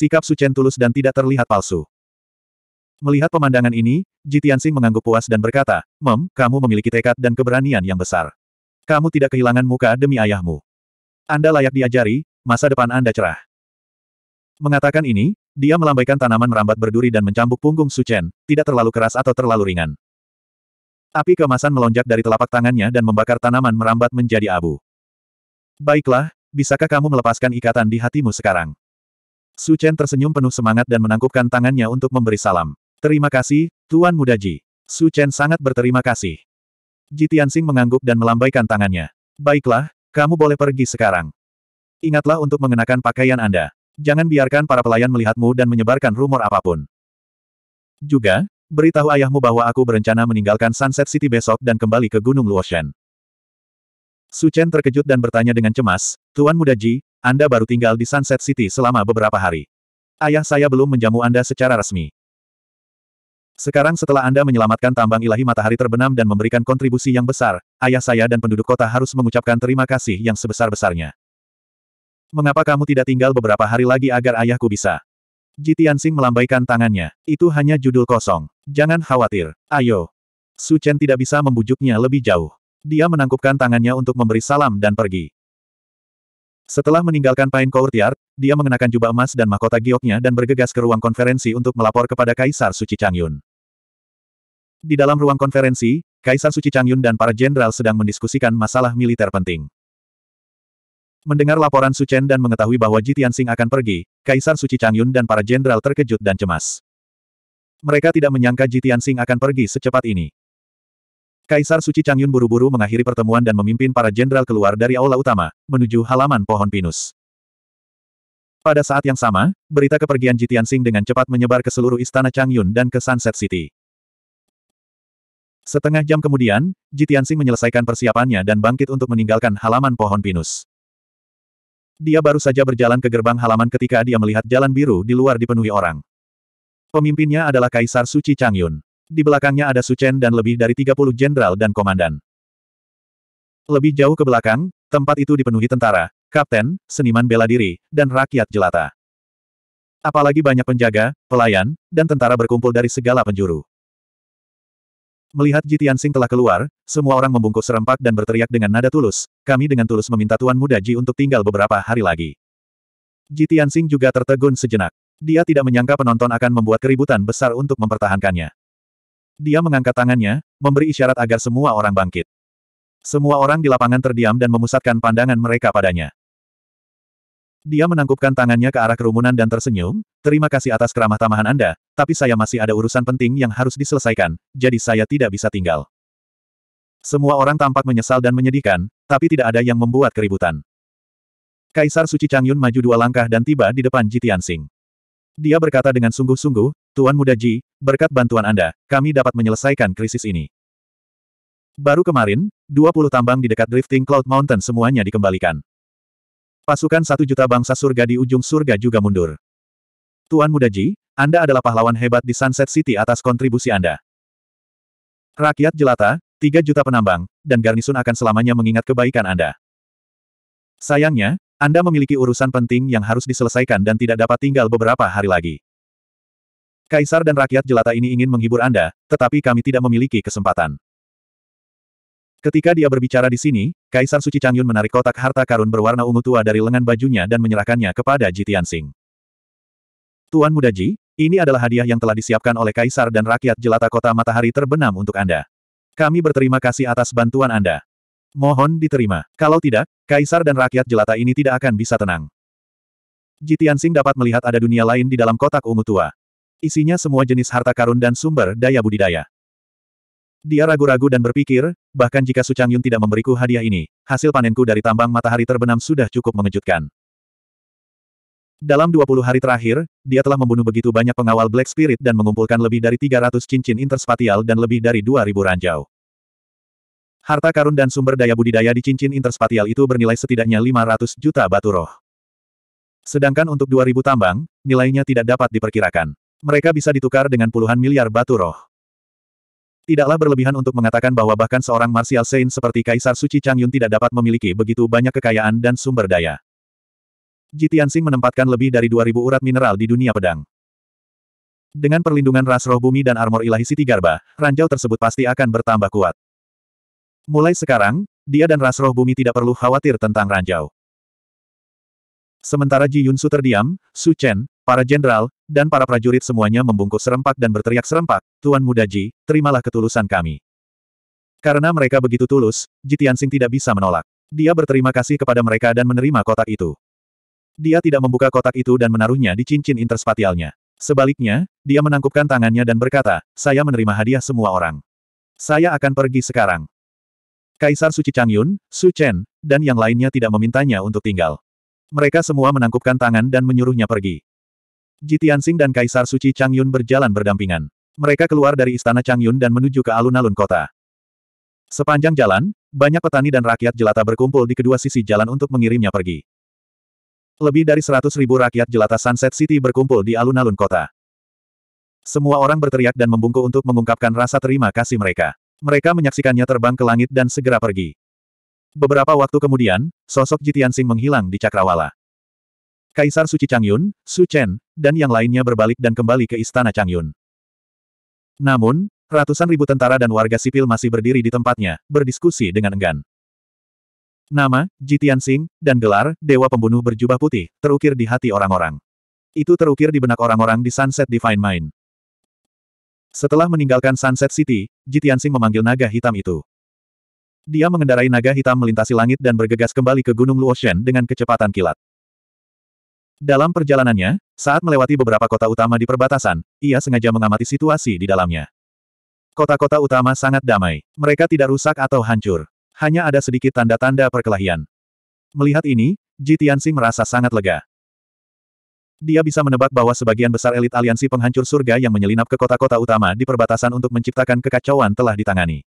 Sikap Suchen tulus dan tidak terlihat palsu. Melihat pemandangan ini, Jitiansing mengangguk puas dan berkata, Mem, kamu memiliki tekad dan keberanian yang besar. Kamu tidak kehilangan muka demi ayahmu. Anda layak diajari, masa depan Anda cerah. Mengatakan ini, dia melambaikan tanaman merambat berduri dan mencambuk punggung Suchen, tidak terlalu keras atau terlalu ringan. Api kemasan melonjak dari telapak tangannya dan membakar tanaman merambat menjadi abu. Baiklah, bisakah kamu melepaskan ikatan di hatimu sekarang? Su Chen tersenyum penuh semangat dan menangkupkan tangannya untuk memberi salam. Terima kasih, Tuan Muda Ji. Su Chen sangat berterima kasih. Ji Tianxing mengangguk dan melambaikan tangannya. Baiklah, kamu boleh pergi sekarang. Ingatlah untuk mengenakan pakaian Anda. Jangan biarkan para pelayan melihatmu dan menyebarkan rumor apapun. Juga, beritahu ayahmu bahwa aku berencana meninggalkan Sunset City besok dan kembali ke Gunung Luoshan. Su Chen terkejut dan bertanya dengan cemas, Tuan Muda Ji, anda baru tinggal di Sunset City selama beberapa hari. Ayah saya belum menjamu Anda secara resmi. Sekarang setelah Anda menyelamatkan tambang ilahi matahari terbenam dan memberikan kontribusi yang besar, ayah saya dan penduduk kota harus mengucapkan terima kasih yang sebesar-besarnya. Mengapa kamu tidak tinggal beberapa hari lagi agar ayahku bisa? Jitian melambaikan tangannya. Itu hanya judul kosong. Jangan khawatir. Ayo. Su Chen tidak bisa membujuknya lebih jauh. Dia menangkupkan tangannya untuk memberi salam dan pergi. Setelah meninggalkan Pine Courtyard, dia mengenakan jubah emas dan mahkota gioknya dan bergegas ke ruang konferensi untuk melapor kepada Kaisar Suci Changyun. Di dalam ruang konferensi, Kaisar Suci Changyun dan para jenderal sedang mendiskusikan masalah militer penting. Mendengar laporan Su Chen dan mengetahui bahwa Jitian Sing akan pergi, Kaisar Suci Changyun dan para jenderal terkejut dan cemas. Mereka tidak menyangka Jitian Sing akan pergi secepat ini. Kaisar Suci Changyun buru-buru mengakhiri pertemuan dan memimpin para jenderal keluar dari aula utama, menuju halaman pohon pinus. Pada saat yang sama, berita kepergian Jitian Sing dengan cepat menyebar ke seluruh istana Changyun dan ke Sunset City. Setengah jam kemudian, Jitian Sing menyelesaikan persiapannya dan bangkit untuk meninggalkan halaman pohon pinus. Dia baru saja berjalan ke gerbang halaman ketika dia melihat jalan biru di luar dipenuhi orang. Pemimpinnya adalah Kaisar Suci Changyun. Di belakangnya ada Suchen dan lebih dari 30 jenderal dan komandan. Lebih jauh ke belakang, tempat itu dipenuhi tentara, kapten, seniman bela diri, dan rakyat jelata. Apalagi banyak penjaga, pelayan, dan tentara berkumpul dari segala penjuru. Melihat Jitian Sing telah keluar, semua orang membungkuk serempak dan berteriak dengan nada tulus, kami dengan tulus meminta Tuan Muda Ji untuk tinggal beberapa hari lagi. Jitian Sing juga tertegun sejenak. Dia tidak menyangka penonton akan membuat keributan besar untuk mempertahankannya. Dia mengangkat tangannya, memberi isyarat agar semua orang bangkit. Semua orang di lapangan terdiam dan memusatkan pandangan mereka padanya. Dia menangkupkan tangannya ke arah kerumunan dan tersenyum, terima kasih atas keramah tamahan Anda, tapi saya masih ada urusan penting yang harus diselesaikan, jadi saya tidak bisa tinggal. Semua orang tampak menyesal dan menyedihkan, tapi tidak ada yang membuat keributan. Kaisar Suci Changyun maju dua langkah dan tiba di depan Jitian Sing. Dia berkata dengan sungguh-sungguh, Tuan Muda Ji, berkat bantuan Anda, kami dapat menyelesaikan krisis ini. Baru kemarin, 20 tambang di dekat Drifting Cloud Mountain semuanya dikembalikan. Pasukan satu juta bangsa surga di ujung surga juga mundur. Tuan Muda Ji, Anda adalah pahlawan hebat di Sunset City atas kontribusi Anda. Rakyat jelata, tiga juta penambang, dan garnisun akan selamanya mengingat kebaikan Anda. Sayangnya, Anda memiliki urusan penting yang harus diselesaikan dan tidak dapat tinggal beberapa hari lagi. Kaisar dan rakyat jelata ini ingin menghibur Anda, tetapi kami tidak memiliki kesempatan. Ketika dia berbicara di sini, Kaisar Suci Changyun menarik kotak harta karun berwarna ungu tua dari lengan bajunya dan menyerahkannya kepada Ji Tianxing. Tuan Muda Ji, ini adalah hadiah yang telah disiapkan oleh Kaisar dan rakyat jelata kota matahari terbenam untuk Anda. Kami berterima kasih atas bantuan Anda. Mohon diterima. Kalau tidak, Kaisar dan rakyat jelata ini tidak akan bisa tenang. Ji Tianxing dapat melihat ada dunia lain di dalam kotak ungu tua. Isinya semua jenis harta karun dan sumber daya budidaya. Dia ragu-ragu dan berpikir, bahkan jika Su Changyun tidak memberiku hadiah ini, hasil panenku dari tambang matahari terbenam sudah cukup mengejutkan. Dalam 20 hari terakhir, dia telah membunuh begitu banyak pengawal Black Spirit dan mengumpulkan lebih dari 300 cincin interspatial dan lebih dari 2.000 ranjau. Harta karun dan sumber daya budidaya di cincin interspatial itu bernilai setidaknya 500 juta batu roh. Sedangkan untuk 2.000 tambang, nilainya tidak dapat diperkirakan. Mereka bisa ditukar dengan puluhan miliar batu roh. Tidaklah berlebihan untuk mengatakan bahwa bahkan seorang Martial Saint seperti Kaisar Suci Changyun tidak dapat memiliki begitu banyak kekayaan dan sumber daya. Jitiansing menempatkan lebih dari 2000 urat mineral di dunia pedang. Dengan perlindungan ras roh bumi dan armor ilahi Siti Garba, ranjau tersebut pasti akan bertambah kuat. Mulai sekarang, dia dan ras roh bumi tidak perlu khawatir tentang ranjau. Sementara Ji Yunsu terdiam, Su Chen, Para jenderal, dan para prajurit semuanya membungkuk serempak dan berteriak serempak, Tuan Muda Ji, terimalah ketulusan kami. Karena mereka begitu tulus, Jitiansing tidak bisa menolak. Dia berterima kasih kepada mereka dan menerima kotak itu. Dia tidak membuka kotak itu dan menaruhnya di cincin interspatialnya. Sebaliknya, dia menangkupkan tangannya dan berkata, saya menerima hadiah semua orang. Saya akan pergi sekarang. Kaisar Suci Changyun, Su Chen, dan yang lainnya tidak memintanya untuk tinggal. Mereka semua menangkupkan tangan dan menyuruhnya pergi. Ji Tianxing dan Kaisar Suci Changyun berjalan berdampingan. Mereka keluar dari istana Changyun dan menuju ke alun-alun kota. Sepanjang jalan, banyak petani dan rakyat jelata berkumpul di kedua sisi jalan untuk mengirimnya pergi. Lebih dari seratus ribu rakyat jelata Sunset City berkumpul di alun-alun kota. Semua orang berteriak dan membungkuk untuk mengungkapkan rasa terima kasih mereka. Mereka menyaksikannya terbang ke langit dan segera pergi. Beberapa waktu kemudian, sosok Jitiansing menghilang di cakrawala. Kaisar Suci Changyun, Su Chen, dan yang lainnya berbalik dan kembali ke istana Changyun. Namun, ratusan ribu tentara dan warga sipil masih berdiri di tempatnya, berdiskusi dengan enggan. Nama, Ji Tianxing, dan gelar, Dewa Pembunuh Berjubah Putih, terukir di hati orang-orang. Itu terukir di benak orang-orang di Sunset Divine Mind. Setelah meninggalkan Sunset City, Ji Tianxing memanggil naga hitam itu. Dia mengendarai naga hitam melintasi langit dan bergegas kembali ke Gunung Luoshen dengan kecepatan kilat. Dalam perjalanannya, saat melewati beberapa kota utama di perbatasan, ia sengaja mengamati situasi di dalamnya. Kota-kota utama sangat damai. Mereka tidak rusak atau hancur. Hanya ada sedikit tanda-tanda perkelahian. Melihat ini, Ji merasa sangat lega. Dia bisa menebak bahwa sebagian besar elit aliansi penghancur surga yang menyelinap ke kota-kota utama di perbatasan untuk menciptakan kekacauan telah ditangani.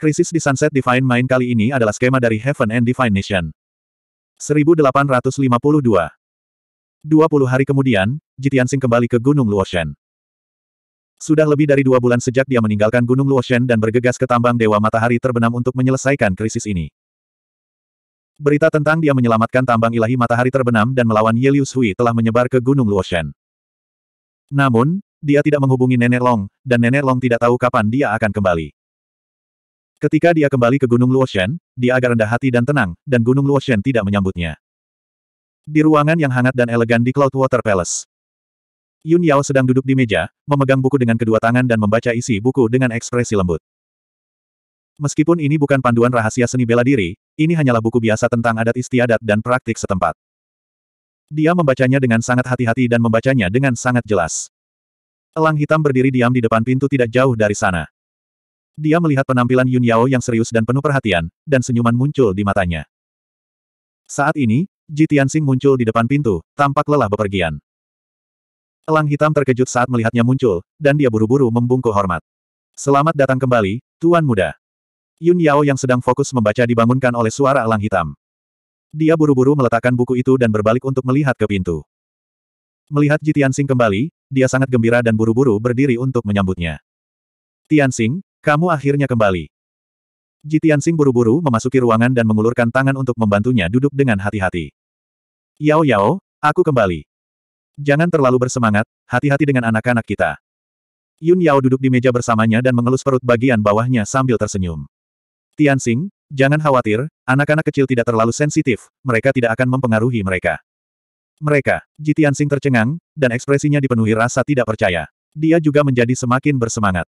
Krisis di Sunset Divine Mind kali ini adalah skema dari Heaven and Divine Nation. 1852 20 hari kemudian, Jitian Sing kembali ke Gunung Luoshen. Sudah lebih dari dua bulan sejak dia meninggalkan Gunung Luoshen dan bergegas ke tambang Dewa Matahari terbenam untuk menyelesaikan krisis ini. Berita tentang dia menyelamatkan tambang ilahi matahari terbenam dan melawan Yelius Sui telah menyebar ke Gunung Luoshen. Namun, dia tidak menghubungi Nenek Long, dan Nenek Long tidak tahu kapan dia akan kembali. Ketika dia kembali ke Gunung Luoshen, dia agak rendah hati dan tenang, dan Gunung Luoshen tidak menyambutnya. Di ruangan yang hangat dan elegan di Cloudwater Palace. Yun Yao sedang duduk di meja, memegang buku dengan kedua tangan dan membaca isi buku dengan ekspresi lembut. Meskipun ini bukan panduan rahasia seni bela diri, ini hanyalah buku biasa tentang adat istiadat dan praktik setempat. Dia membacanya dengan sangat hati-hati dan membacanya dengan sangat jelas. Elang hitam berdiri diam di depan pintu tidak jauh dari sana. Dia melihat penampilan Yun Yao yang serius dan penuh perhatian, dan senyuman muncul di matanya. Saat ini, Ji Tianxing muncul di depan pintu, tampak lelah bepergian. Elang hitam terkejut saat melihatnya muncul, dan dia buru-buru membungkuk hormat. Selamat datang kembali, Tuan Muda. Yun Yao yang sedang fokus membaca dibangunkan oleh suara elang hitam. Dia buru-buru meletakkan buku itu dan berbalik untuk melihat ke pintu. Melihat Ji Tianxing kembali, dia sangat gembira dan buru-buru berdiri untuk menyambutnya. Tianxing, kamu akhirnya kembali. Ji Tianxing buru-buru memasuki ruangan dan mengulurkan tangan untuk membantunya duduk dengan hati-hati. Yao Yao, aku kembali. Jangan terlalu bersemangat, hati-hati dengan anak-anak kita. Yun Yao duduk di meja bersamanya dan mengelus perut bagian bawahnya sambil tersenyum. Tian Xing, jangan khawatir, anak-anak kecil tidak terlalu sensitif, mereka tidak akan mempengaruhi mereka. Mereka, Ji Tian Xing tercengang, dan ekspresinya dipenuhi rasa tidak percaya. Dia juga menjadi semakin bersemangat.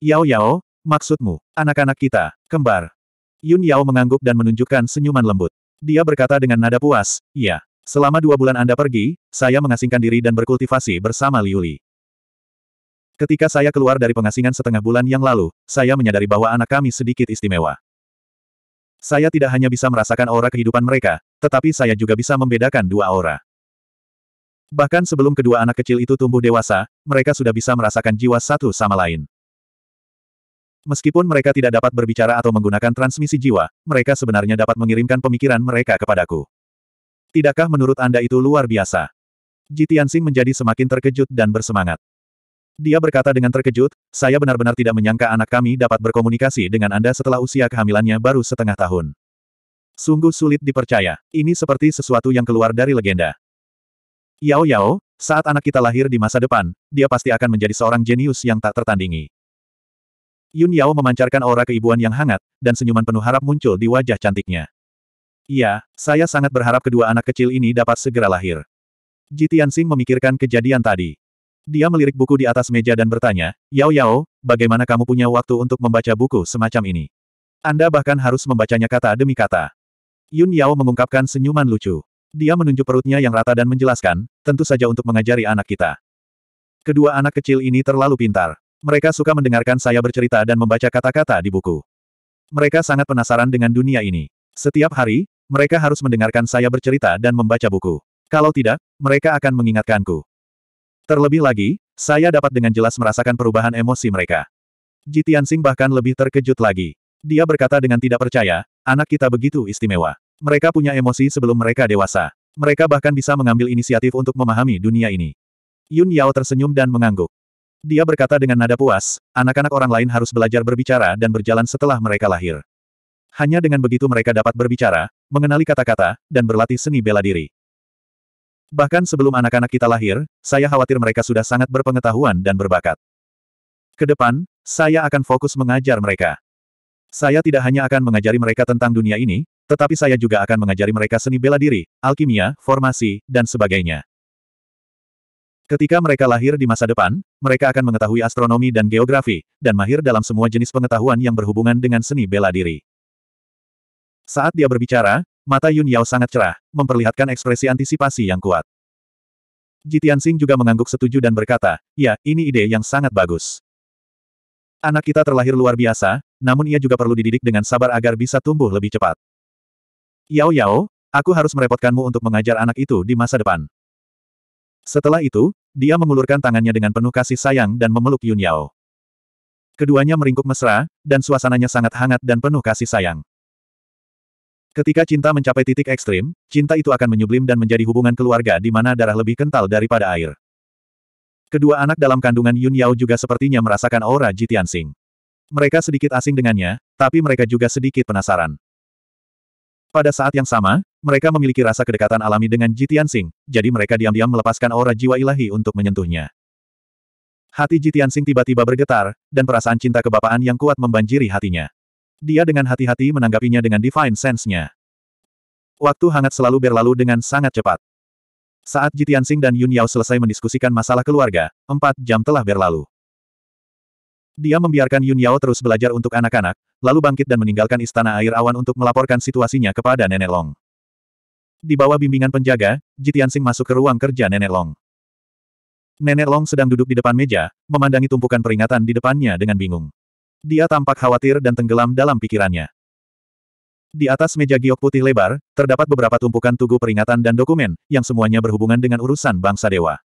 Yao Yao, maksudmu, anak-anak kita, kembar. Yun Yao mengangguk dan menunjukkan senyuman lembut. Dia berkata dengan nada puas, iya. Selama dua bulan Anda pergi, saya mengasingkan diri dan berkultivasi bersama Liuli. Ketika saya keluar dari pengasingan setengah bulan yang lalu, saya menyadari bahwa anak kami sedikit istimewa. Saya tidak hanya bisa merasakan aura kehidupan mereka, tetapi saya juga bisa membedakan dua aura. Bahkan sebelum kedua anak kecil itu tumbuh dewasa, mereka sudah bisa merasakan jiwa satu sama lain. Meskipun mereka tidak dapat berbicara atau menggunakan transmisi jiwa, mereka sebenarnya dapat mengirimkan pemikiran mereka kepadaku. Tidakkah menurut Anda itu luar biasa? Jitiansing menjadi semakin terkejut dan bersemangat. Dia berkata dengan terkejut, saya benar-benar tidak menyangka anak kami dapat berkomunikasi dengan Anda setelah usia kehamilannya baru setengah tahun. Sungguh sulit dipercaya. Ini seperti sesuatu yang keluar dari legenda. Yao Yao, saat anak kita lahir di masa depan, dia pasti akan menjadi seorang jenius yang tak tertandingi. Yun Yao memancarkan aura keibuan yang hangat, dan senyuman penuh harap muncul di wajah cantiknya. Iya, saya sangat berharap kedua anak kecil ini dapat segera lahir. Ji Tianxing memikirkan kejadian tadi. Dia melirik buku di atas meja dan bertanya, Yao Yao, bagaimana kamu punya waktu untuk membaca buku semacam ini? Anda bahkan harus membacanya kata demi kata. Yun Yao mengungkapkan senyuman lucu. Dia menunjuk perutnya yang rata dan menjelaskan, tentu saja untuk mengajari anak kita. Kedua anak kecil ini terlalu pintar. Mereka suka mendengarkan saya bercerita dan membaca kata-kata di buku. Mereka sangat penasaran dengan dunia ini. Setiap hari, mereka harus mendengarkan saya bercerita dan membaca buku. Kalau tidak, mereka akan mengingatkanku. Terlebih lagi, saya dapat dengan jelas merasakan perubahan emosi mereka. Jitiansing bahkan lebih terkejut lagi. Dia berkata dengan tidak percaya, anak kita begitu istimewa. Mereka punya emosi sebelum mereka dewasa. Mereka bahkan bisa mengambil inisiatif untuk memahami dunia ini. Yun Yao tersenyum dan mengangguk. Dia berkata dengan nada puas, anak-anak orang lain harus belajar berbicara dan berjalan setelah mereka lahir. Hanya dengan begitu mereka dapat berbicara, mengenali kata-kata, dan berlatih seni bela diri. Bahkan sebelum anak-anak kita lahir, saya khawatir mereka sudah sangat berpengetahuan dan berbakat. Kedepan, saya akan fokus mengajar mereka. Saya tidak hanya akan mengajari mereka tentang dunia ini, tetapi saya juga akan mengajari mereka seni bela diri, alkimia, formasi, dan sebagainya. Ketika mereka lahir di masa depan, mereka akan mengetahui astronomi dan geografi, dan mahir dalam semua jenis pengetahuan yang berhubungan dengan seni bela diri. Saat dia berbicara, mata Yun Yao sangat cerah, memperlihatkan ekspresi antisipasi yang kuat. Jitian Sing juga mengangguk setuju dan berkata, ya, ini ide yang sangat bagus. Anak kita terlahir luar biasa, namun ia juga perlu dididik dengan sabar agar bisa tumbuh lebih cepat. Yao Yao, aku harus merepotkanmu untuk mengajar anak itu di masa depan. Setelah itu, dia mengulurkan tangannya dengan penuh kasih sayang dan memeluk Yun Yao. Keduanya meringkuk mesra, dan suasananya sangat hangat dan penuh kasih sayang. Ketika cinta mencapai titik ekstrim, cinta itu akan menyublim dan menjadi hubungan keluarga di mana darah lebih kental daripada air. Kedua anak dalam kandungan Yun Yao juga sepertinya merasakan aura Jitian Sing. Mereka sedikit asing dengannya, tapi mereka juga sedikit penasaran. Pada saat yang sama, mereka memiliki rasa kedekatan alami dengan Jitian Sing, jadi mereka diam-diam melepaskan aura jiwa ilahi untuk menyentuhnya. Hati Jitian Sing tiba-tiba bergetar, dan perasaan cinta kebapaan yang kuat membanjiri hatinya. Dia dengan hati-hati menanggapinya dengan divine sense-nya. Waktu hangat selalu berlalu dengan sangat cepat. Saat Jitiansing dan Yun Yao selesai mendiskusikan masalah keluarga, empat jam telah berlalu. Dia membiarkan Yun Yao terus belajar untuk anak-anak, lalu bangkit dan meninggalkan istana air awan untuk melaporkan situasinya kepada Nenek Long. Di bawah bimbingan penjaga, Jitiansing masuk ke ruang kerja Nenek Long. Nenek Long sedang duduk di depan meja, memandangi tumpukan peringatan di depannya dengan bingung. Dia tampak khawatir dan tenggelam dalam pikirannya. Di atas meja giok putih lebar, terdapat beberapa tumpukan tugu peringatan dan dokumen, yang semuanya berhubungan dengan urusan bangsa dewa.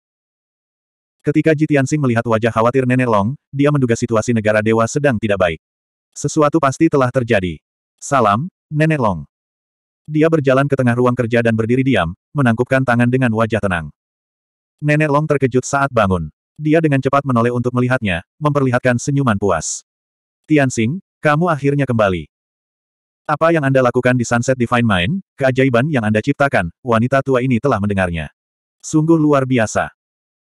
Ketika Jitiansing melihat wajah khawatir Nenek Long, dia menduga situasi negara dewa sedang tidak baik. Sesuatu pasti telah terjadi. Salam, Nenek Long. Dia berjalan ke tengah ruang kerja dan berdiri diam, menangkupkan tangan dengan wajah tenang. Nenek Long terkejut saat bangun. Dia dengan cepat menoleh untuk melihatnya, memperlihatkan senyuman puas. Tianxing, kamu akhirnya kembali. Apa yang Anda lakukan di Sunset Divine Mind, keajaiban yang Anda ciptakan, wanita tua ini telah mendengarnya. Sungguh luar biasa.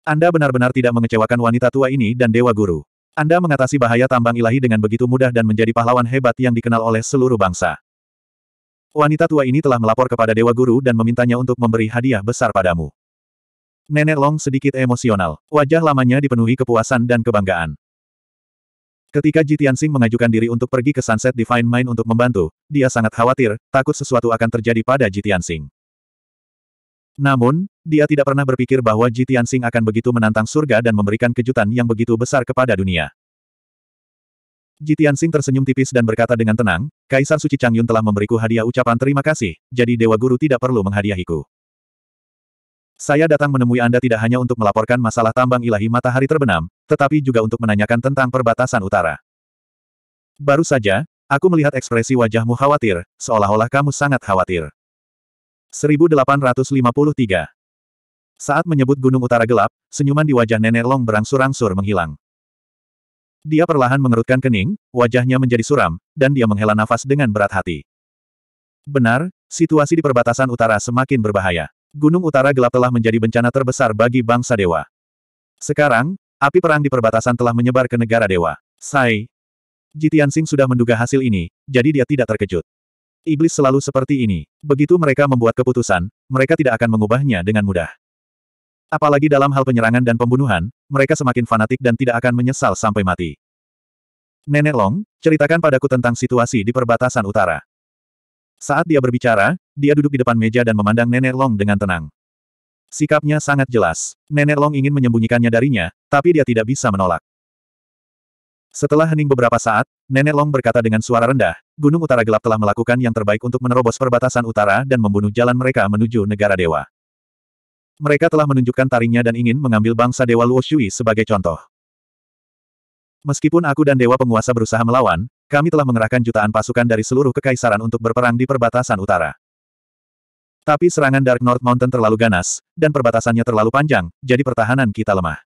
Anda benar-benar tidak mengecewakan wanita tua ini dan Dewa Guru. Anda mengatasi bahaya tambang ilahi dengan begitu mudah dan menjadi pahlawan hebat yang dikenal oleh seluruh bangsa. Wanita tua ini telah melapor kepada Dewa Guru dan memintanya untuk memberi hadiah besar padamu. Nenek Long sedikit emosional. Wajah lamanya dipenuhi kepuasan dan kebanggaan. Ketika Ji Tianxing mengajukan diri untuk pergi ke Sunset Divine Mind untuk membantu, dia sangat khawatir, takut sesuatu akan terjadi pada Ji Tianxing. Namun, dia tidak pernah berpikir bahwa Ji Tianxing akan begitu menantang surga dan memberikan kejutan yang begitu besar kepada dunia. Ji Tianxing tersenyum tipis dan berkata dengan tenang, Kaisar Suci Changyun telah memberiku hadiah ucapan terima kasih, jadi Dewa Guru tidak perlu menghadiahiku. Saya datang menemui Anda tidak hanya untuk melaporkan masalah tambang ilahi matahari terbenam, tetapi juga untuk menanyakan tentang perbatasan utara. Baru saja, aku melihat ekspresi wajahmu khawatir, seolah-olah kamu sangat khawatir. 1853 Saat menyebut Gunung Utara Gelap, senyuman di wajah Nenek Long berangsur-angsur menghilang. Dia perlahan mengerutkan kening, wajahnya menjadi suram, dan dia menghela nafas dengan berat hati. Benar, situasi di perbatasan utara semakin berbahaya. Gunung Utara Gelap telah menjadi bencana terbesar bagi bangsa dewa. Sekarang, api perang di perbatasan telah menyebar ke negara dewa. Sai. Jitian Jitiansing sudah menduga hasil ini, jadi dia tidak terkejut. Iblis selalu seperti ini. Begitu mereka membuat keputusan, mereka tidak akan mengubahnya dengan mudah. Apalagi dalam hal penyerangan dan pembunuhan, mereka semakin fanatik dan tidak akan menyesal sampai mati. Nenek Long, ceritakan padaku tentang situasi di perbatasan utara. Saat dia berbicara, dia duduk di depan meja dan memandang Nenek Long dengan tenang. Sikapnya sangat jelas. Nenek Long ingin menyembunyikannya darinya, tapi dia tidak bisa menolak. Setelah hening beberapa saat, Nenek Long berkata dengan suara rendah, Gunung Utara Gelap telah melakukan yang terbaik untuk menerobos perbatasan utara dan membunuh jalan mereka menuju negara dewa. Mereka telah menunjukkan taringnya dan ingin mengambil bangsa dewa Luoshui sebagai contoh. Meskipun aku dan dewa penguasa berusaha melawan, kami telah mengerahkan jutaan pasukan dari seluruh kekaisaran untuk berperang di perbatasan utara. Tapi serangan Dark North Mountain terlalu ganas, dan perbatasannya terlalu panjang, jadi pertahanan kita lemah.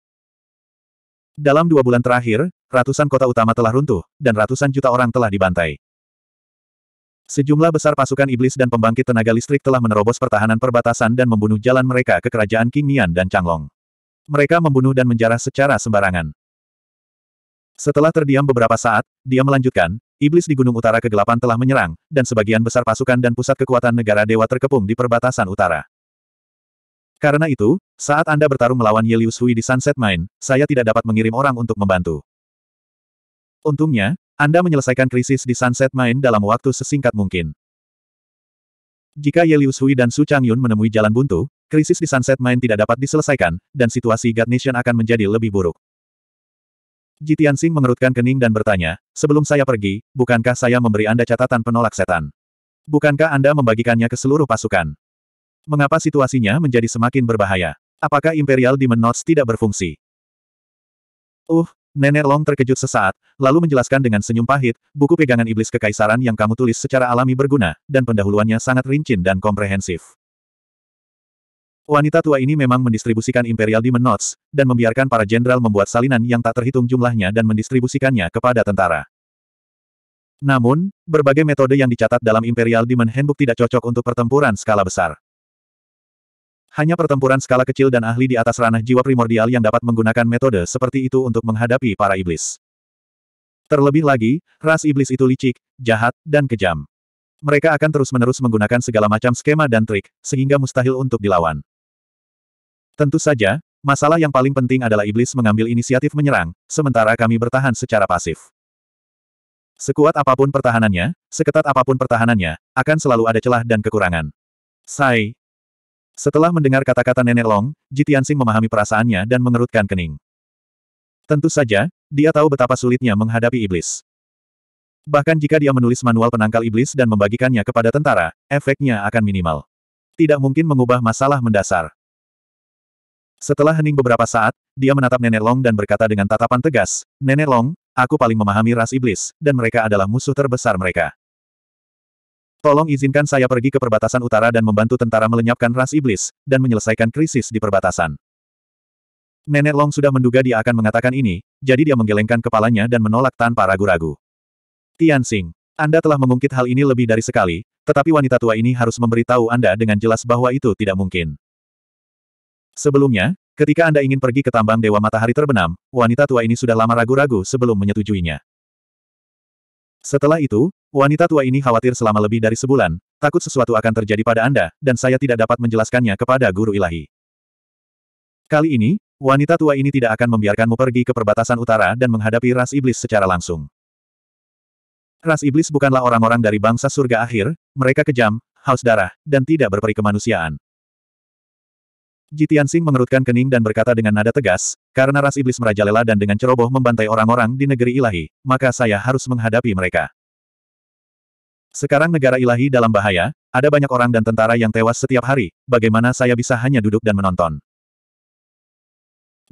Dalam dua bulan terakhir, ratusan kota utama telah runtuh, dan ratusan juta orang telah dibantai. Sejumlah besar pasukan iblis dan pembangkit tenaga listrik telah menerobos pertahanan perbatasan dan membunuh jalan mereka ke kerajaan King Mian dan Changlong. Mereka membunuh dan menjarah secara sembarangan. Setelah terdiam beberapa saat, dia melanjutkan, iblis di Gunung Utara Kegelapan telah menyerang, dan sebagian besar pasukan dan pusat kekuatan negara dewa terkepung di perbatasan utara. Karena itu, saat Anda bertarung melawan Yelius Hui di Sunset Mine, saya tidak dapat mengirim orang untuk membantu. Untungnya, Anda menyelesaikan krisis di Sunset Mine dalam waktu sesingkat mungkin. Jika Yelius Hui dan Su Changyun menemui jalan buntu, krisis di Sunset Mine tidak dapat diselesaikan, dan situasi God Nation akan menjadi lebih buruk. Jitian Tianxing mengerutkan kening dan bertanya, sebelum saya pergi, bukankah saya memberi Anda catatan penolak setan? Bukankah Anda membagikannya ke seluruh pasukan? Mengapa situasinya menjadi semakin berbahaya? Apakah Imperial Demon Notes tidak berfungsi? Uh, Nenek Long terkejut sesaat, lalu menjelaskan dengan senyum pahit, buku pegangan iblis kekaisaran yang kamu tulis secara alami berguna, dan pendahuluannya sangat rincin dan komprehensif. Wanita tua ini memang mendistribusikan Imperial Demon Notes, dan membiarkan para jenderal membuat salinan yang tak terhitung jumlahnya dan mendistribusikannya kepada tentara. Namun, berbagai metode yang dicatat dalam Imperial Demon Handbook tidak cocok untuk pertempuran skala besar. Hanya pertempuran skala kecil dan ahli di atas ranah jiwa primordial yang dapat menggunakan metode seperti itu untuk menghadapi para iblis. Terlebih lagi, ras iblis itu licik, jahat, dan kejam. Mereka akan terus-menerus menggunakan segala macam skema dan trik, sehingga mustahil untuk dilawan. Tentu saja, masalah yang paling penting adalah iblis mengambil inisiatif menyerang, sementara kami bertahan secara pasif. Sekuat apapun pertahanannya, seketat apapun pertahanannya, akan selalu ada celah dan kekurangan. Sai. Setelah mendengar kata-kata Nenek Long, Jitiansing memahami perasaannya dan mengerutkan kening. Tentu saja, dia tahu betapa sulitnya menghadapi iblis. Bahkan jika dia menulis manual penangkal iblis dan membagikannya kepada tentara, efeknya akan minimal. Tidak mungkin mengubah masalah mendasar. Setelah hening beberapa saat, dia menatap Nenek Long dan berkata dengan tatapan tegas, Nenek Long, aku paling memahami ras iblis, dan mereka adalah musuh terbesar mereka. Tolong izinkan saya pergi ke perbatasan utara dan membantu tentara melenyapkan ras iblis, dan menyelesaikan krisis di perbatasan. Nenek Long sudah menduga dia akan mengatakan ini, jadi dia menggelengkan kepalanya dan menolak tanpa ragu-ragu. Tian Xing, Anda telah mengungkit hal ini lebih dari sekali, tetapi wanita tua ini harus memberitahu Anda dengan jelas bahwa itu tidak mungkin. Sebelumnya, ketika Anda ingin pergi ke tambang Dewa Matahari Terbenam, wanita tua ini sudah lama ragu-ragu sebelum menyetujuinya. Setelah itu, wanita tua ini khawatir selama lebih dari sebulan, takut sesuatu akan terjadi pada Anda, dan saya tidak dapat menjelaskannya kepada guru ilahi. Kali ini, wanita tua ini tidak akan membiarkanmu pergi ke perbatasan utara dan menghadapi ras iblis secara langsung. Ras iblis bukanlah orang-orang dari bangsa surga akhir, mereka kejam, haus darah, dan tidak berperi kemanusiaan. Jitian Sing mengerutkan kening dan berkata dengan nada tegas, karena ras iblis merajalela dan dengan ceroboh membantai orang-orang di negeri ilahi, maka saya harus menghadapi mereka. Sekarang negara ilahi dalam bahaya, ada banyak orang dan tentara yang tewas setiap hari, bagaimana saya bisa hanya duduk dan menonton?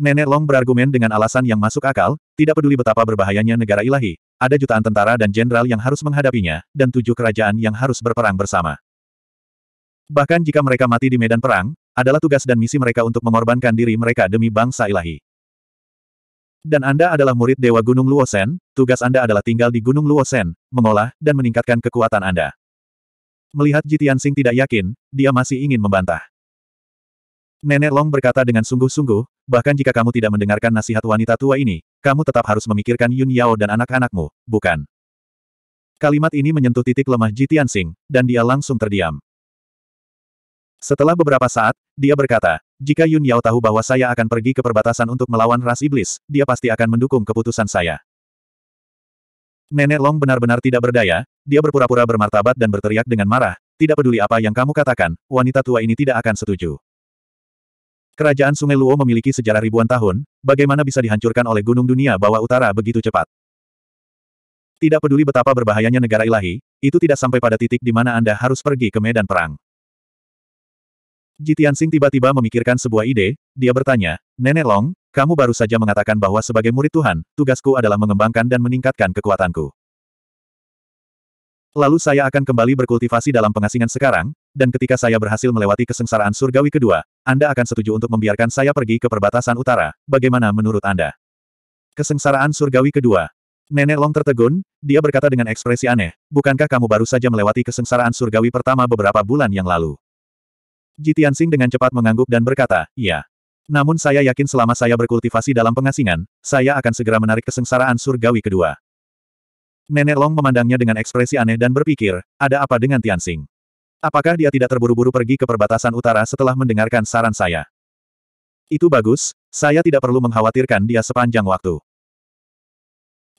Nenek Long berargumen dengan alasan yang masuk akal, tidak peduli betapa berbahayanya negara ilahi, ada jutaan tentara dan jenderal yang harus menghadapinya, dan tujuh kerajaan yang harus berperang bersama. Bahkan jika mereka mati di medan perang, adalah tugas dan misi mereka untuk mengorbankan diri mereka demi bangsa ilahi. Dan Anda adalah murid Dewa Gunung Luosen, tugas Anda adalah tinggal di Gunung Luosen, mengolah, dan meningkatkan kekuatan Anda. Melihat Jitian Sing tidak yakin, dia masih ingin membantah. Nenek Long berkata dengan sungguh-sungguh, bahkan jika kamu tidak mendengarkan nasihat wanita tua ini, kamu tetap harus memikirkan Yun Yao dan anak-anakmu, bukan? Kalimat ini menyentuh titik lemah Jitian Sing, dan dia langsung terdiam. Setelah beberapa saat, dia berkata, jika Yun Yao tahu bahwa saya akan pergi ke perbatasan untuk melawan ras iblis, dia pasti akan mendukung keputusan saya. Nenek Long benar-benar tidak berdaya, dia berpura-pura bermartabat dan berteriak dengan marah, tidak peduli apa yang kamu katakan, wanita tua ini tidak akan setuju. Kerajaan Sungai Luo memiliki sejarah ribuan tahun, bagaimana bisa dihancurkan oleh gunung dunia bawah utara begitu cepat? Tidak peduli betapa berbahayanya negara ilahi, itu tidak sampai pada titik di mana Anda harus pergi ke medan perang. Jitian Sing tiba-tiba memikirkan sebuah ide, dia bertanya, Nenek Long, kamu baru saja mengatakan bahwa sebagai murid Tuhan, tugasku adalah mengembangkan dan meningkatkan kekuatanku. Lalu saya akan kembali berkultivasi dalam pengasingan sekarang, dan ketika saya berhasil melewati kesengsaraan surgawi kedua, Anda akan setuju untuk membiarkan saya pergi ke perbatasan utara, bagaimana menurut Anda? Kesengsaraan surgawi kedua. Nenek Long tertegun, dia berkata dengan ekspresi aneh, bukankah kamu baru saja melewati kesengsaraan surgawi pertama beberapa bulan yang lalu? Ji Tianxing dengan cepat mengangguk dan berkata, iya. Namun saya yakin selama saya berkultivasi dalam pengasingan, saya akan segera menarik kesengsaraan surgawi kedua. Nenek Long memandangnya dengan ekspresi aneh dan berpikir, ada apa dengan Tianxing? Apakah dia tidak terburu-buru pergi ke perbatasan utara setelah mendengarkan saran saya? Itu bagus, saya tidak perlu mengkhawatirkan dia sepanjang waktu.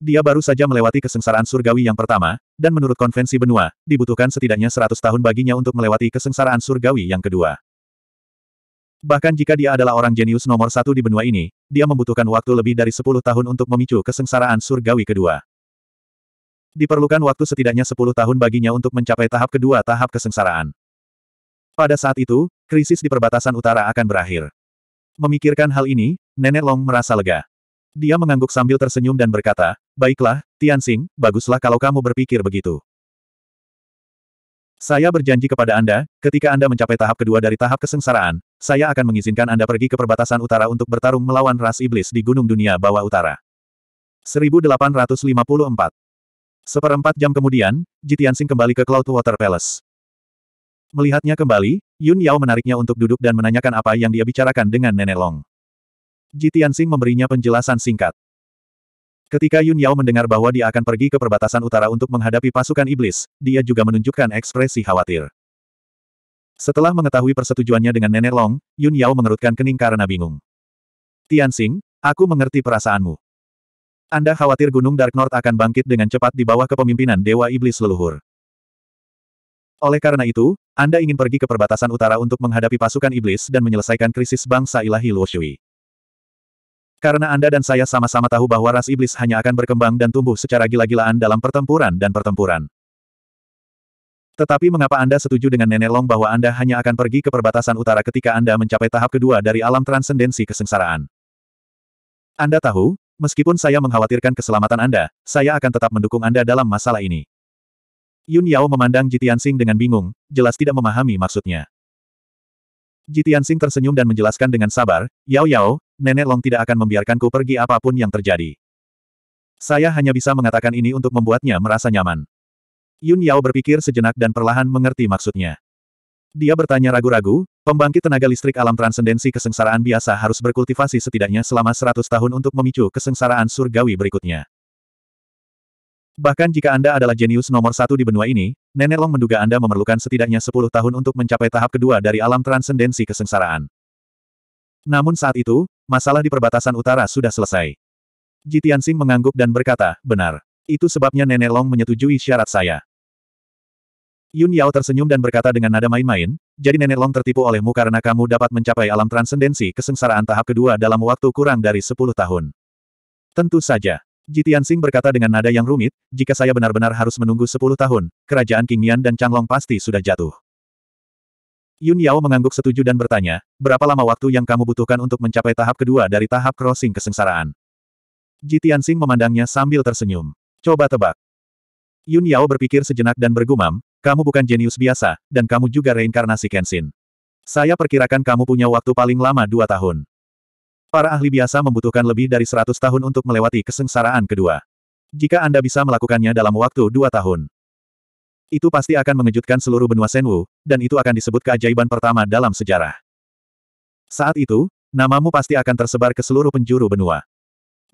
Dia baru saja melewati kesengsaraan surgawi yang pertama, dan menurut konvensi benua, dibutuhkan setidaknya 100 tahun baginya untuk melewati kesengsaraan surgawi yang kedua. Bahkan jika dia adalah orang jenius nomor satu di benua ini, dia membutuhkan waktu lebih dari 10 tahun untuk memicu kesengsaraan surgawi kedua. Diperlukan waktu setidaknya 10 tahun baginya untuk mencapai tahap kedua tahap kesengsaraan. Pada saat itu, krisis di perbatasan utara akan berakhir. Memikirkan hal ini, Nenek Long merasa lega. Dia mengangguk sambil tersenyum dan berkata, Baiklah, Tianxing, baguslah kalau kamu berpikir begitu. Saya berjanji kepada Anda, ketika Anda mencapai tahap kedua dari tahap kesengsaraan, saya akan mengizinkan Anda pergi ke perbatasan utara untuk bertarung melawan ras iblis di Gunung Dunia Bawah Utara. 1854 Seperempat jam kemudian, Tianxing kembali ke Cloudwater Palace. Melihatnya kembali, Yun Yao menariknya untuk duduk dan menanyakan apa yang dia bicarakan dengan Nenek Long. Tianxing memberinya penjelasan singkat. Ketika Yun Yao mendengar bahwa dia akan pergi ke perbatasan utara untuk menghadapi pasukan iblis, dia juga menunjukkan ekspresi khawatir. Setelah mengetahui persetujuannya dengan Nenek Long, Yun Yao mengerutkan kening karena bingung. Tianxing, aku mengerti perasaanmu. Anda khawatir Gunung Dark North akan bangkit dengan cepat di bawah kepemimpinan Dewa Iblis Leluhur. Oleh karena itu, Anda ingin pergi ke perbatasan utara untuk menghadapi pasukan iblis dan menyelesaikan krisis bangsa ilahi Luoshui. Karena Anda dan saya sama-sama tahu bahwa ras iblis hanya akan berkembang dan tumbuh secara gila-gilaan dalam pertempuran dan pertempuran. Tetapi mengapa Anda setuju dengan Nenek Long bahwa Anda hanya akan pergi ke perbatasan utara ketika Anda mencapai tahap kedua dari alam transendensi kesengsaraan? Anda tahu, meskipun saya mengkhawatirkan keselamatan Anda, saya akan tetap mendukung Anda dalam masalah ini. Yun Yao memandang Jitiansing dengan bingung, jelas tidak memahami maksudnya. Jitiansing tersenyum dan menjelaskan dengan sabar, Yao Yao, Nenek Long tidak akan membiarkanku pergi apapun yang terjadi. Saya hanya bisa mengatakan ini untuk membuatnya merasa nyaman. Yun Yao berpikir sejenak dan perlahan mengerti maksudnya. Dia bertanya ragu-ragu, pembangkit tenaga listrik alam transendensi kesengsaraan biasa harus berkultivasi setidaknya selama 100 tahun untuk memicu kesengsaraan surgawi berikutnya. Bahkan jika Anda adalah jenius nomor satu di benua ini, Nenek Long menduga Anda memerlukan setidaknya 10 tahun untuk mencapai tahap kedua dari alam transendensi kesengsaraan. Namun saat itu, masalah di perbatasan utara sudah selesai. Ji mengangguk dan berkata, benar. Itu sebabnya Nenek Long menyetujui syarat saya. Yun Yao tersenyum dan berkata dengan nada main-main, jadi Nenek Long tertipu olehmu karena kamu dapat mencapai alam transendensi kesengsaraan tahap kedua dalam waktu kurang dari 10 tahun. Tentu saja. Ji berkata dengan nada yang rumit, jika saya benar-benar harus menunggu 10 tahun, kerajaan King Mian dan Changlong pasti sudah jatuh. Yun Yao mengangguk setuju dan bertanya, berapa lama waktu yang kamu butuhkan untuk mencapai tahap kedua dari tahap crossing kesengsaraan? Ji Tianxing memandangnya sambil tersenyum. Coba tebak. Yun Yao berpikir sejenak dan bergumam, kamu bukan jenius biasa, dan kamu juga reinkarnasi Kenshin. Saya perkirakan kamu punya waktu paling lama dua tahun. Para ahli biasa membutuhkan lebih dari seratus tahun untuk melewati kesengsaraan kedua. Jika Anda bisa melakukannya dalam waktu dua tahun, itu pasti akan mengejutkan seluruh benua Senwu, dan itu akan disebut keajaiban pertama dalam sejarah. Saat itu, namamu pasti akan tersebar ke seluruh penjuru benua.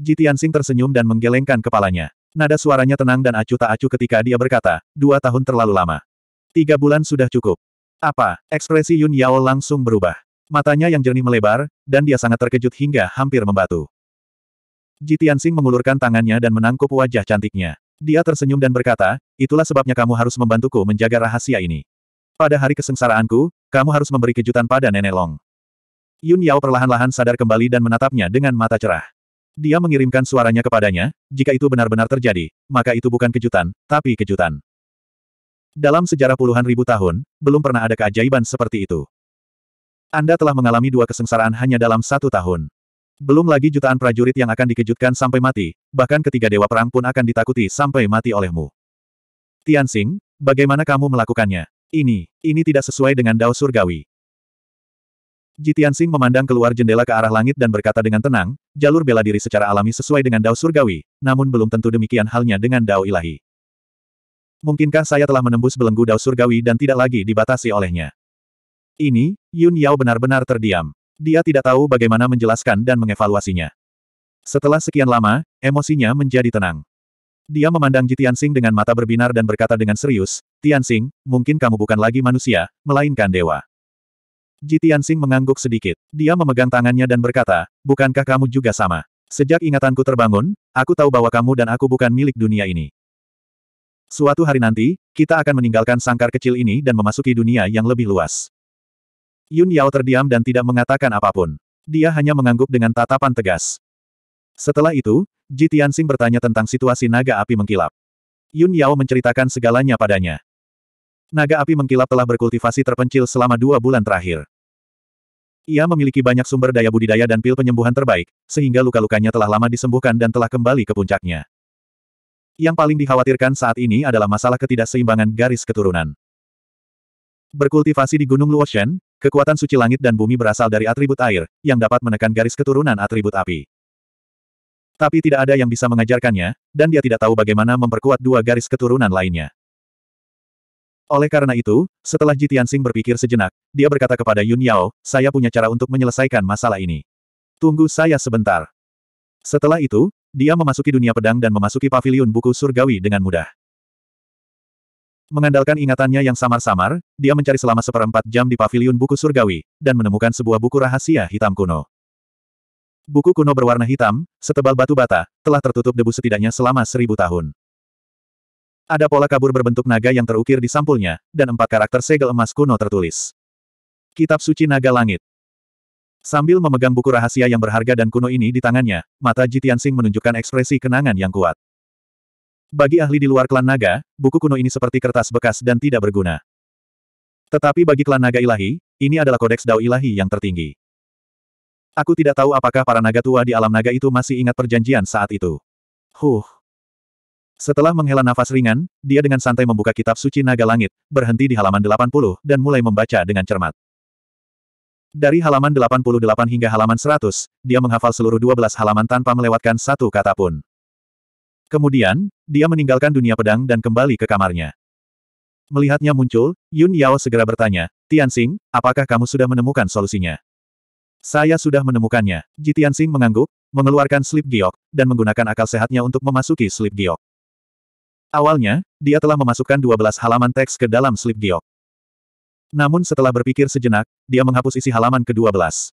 Jitiansing tersenyum dan menggelengkan kepalanya. Nada suaranya tenang dan acuh tak acuh ketika dia berkata, dua tahun terlalu lama. Tiga bulan sudah cukup. Apa? Ekspresi Yun Yao langsung berubah. Matanya yang jernih melebar, dan dia sangat terkejut hingga hampir membatu. Jitiansing mengulurkan tangannya dan menangkup wajah cantiknya. Dia tersenyum dan berkata, itulah sebabnya kamu harus membantuku menjaga rahasia ini. Pada hari kesengsaraanku, kamu harus memberi kejutan pada Nenek Long. Yun Yao perlahan-lahan sadar kembali dan menatapnya dengan mata cerah. Dia mengirimkan suaranya kepadanya, jika itu benar-benar terjadi, maka itu bukan kejutan, tapi kejutan. Dalam sejarah puluhan ribu tahun, belum pernah ada keajaiban seperti itu. Anda telah mengalami dua kesengsaraan hanya dalam satu tahun. Belum lagi jutaan prajurit yang akan dikejutkan sampai mati, bahkan ketiga dewa perang pun akan ditakuti sampai mati olehmu. Tianxing, bagaimana kamu melakukannya? Ini, ini tidak sesuai dengan dao surgawi. Ji Tianxing memandang keluar jendela ke arah langit dan berkata dengan tenang, jalur bela diri secara alami sesuai dengan dao surgawi, namun belum tentu demikian halnya dengan dao ilahi. Mungkinkah saya telah menembus belenggu dao surgawi dan tidak lagi dibatasi olehnya? Ini, Yun Yao benar-benar terdiam. Dia tidak tahu bagaimana menjelaskan dan mengevaluasinya. Setelah sekian lama, emosinya menjadi tenang. Dia memandang Jitian Sing dengan mata berbinar dan berkata dengan serius, Tianxing, mungkin kamu bukan lagi manusia, melainkan dewa. Jitian Sing mengangguk sedikit. Dia memegang tangannya dan berkata, bukankah kamu juga sama? Sejak ingatanku terbangun, aku tahu bahwa kamu dan aku bukan milik dunia ini. Suatu hari nanti, kita akan meninggalkan sangkar kecil ini dan memasuki dunia yang lebih luas. Yun Yao terdiam dan tidak mengatakan apapun. Dia hanya mengangguk dengan tatapan tegas. Setelah itu, Ji Tianxing bertanya tentang situasi naga api mengkilap. Yun Yao menceritakan segalanya padanya. Naga api mengkilap telah berkultivasi terpencil selama dua bulan terakhir. Ia memiliki banyak sumber daya budidaya dan pil penyembuhan terbaik, sehingga luka-lukanya telah lama disembuhkan dan telah kembali ke puncaknya. Yang paling dikhawatirkan saat ini adalah masalah ketidakseimbangan garis keturunan. Berkultivasi di Gunung Luoshen. Kekuatan suci langit dan bumi berasal dari atribut air, yang dapat menekan garis keturunan atribut api. Tapi tidak ada yang bisa mengajarkannya, dan dia tidak tahu bagaimana memperkuat dua garis keturunan lainnya. Oleh karena itu, setelah Jitian Sing berpikir sejenak, dia berkata kepada Yun Yao, saya punya cara untuk menyelesaikan masalah ini. Tunggu saya sebentar. Setelah itu, dia memasuki dunia pedang dan memasuki paviliun buku surgawi dengan mudah. Mengandalkan ingatannya yang samar-samar, dia mencari selama seperempat jam di paviliun buku surgawi, dan menemukan sebuah buku rahasia hitam kuno. Buku kuno berwarna hitam, setebal batu bata, telah tertutup debu setidaknya selama seribu tahun. Ada pola kabur berbentuk naga yang terukir di sampulnya, dan empat karakter segel emas kuno tertulis. Kitab Suci Naga Langit. Sambil memegang buku rahasia yang berharga dan kuno ini di tangannya, mata Jitian Sing menunjukkan ekspresi kenangan yang kuat. Bagi ahli di luar klan naga, buku kuno ini seperti kertas bekas dan tidak berguna. Tetapi bagi klan naga ilahi, ini adalah kodeks dao ilahi yang tertinggi. Aku tidak tahu apakah para naga tua di alam naga itu masih ingat perjanjian saat itu. Huh. Setelah menghela nafas ringan, dia dengan santai membuka kitab suci naga langit, berhenti di halaman 80, dan mulai membaca dengan cermat. Dari halaman 88 hingga halaman 100, dia menghafal seluruh 12 halaman tanpa melewatkan satu kata pun. Kemudian, dia meninggalkan dunia pedang dan kembali ke kamarnya. Melihatnya muncul, Yun Yao segera bertanya, Tianxing, apakah kamu sudah menemukan solusinya? Saya sudah menemukannya. Ji Xing mengangguk, mengeluarkan slip giok, dan menggunakan akal sehatnya untuk memasuki slip giok. Awalnya, dia telah memasukkan 12 halaman teks ke dalam slip giok. Namun setelah berpikir sejenak, dia menghapus isi halaman ke-12.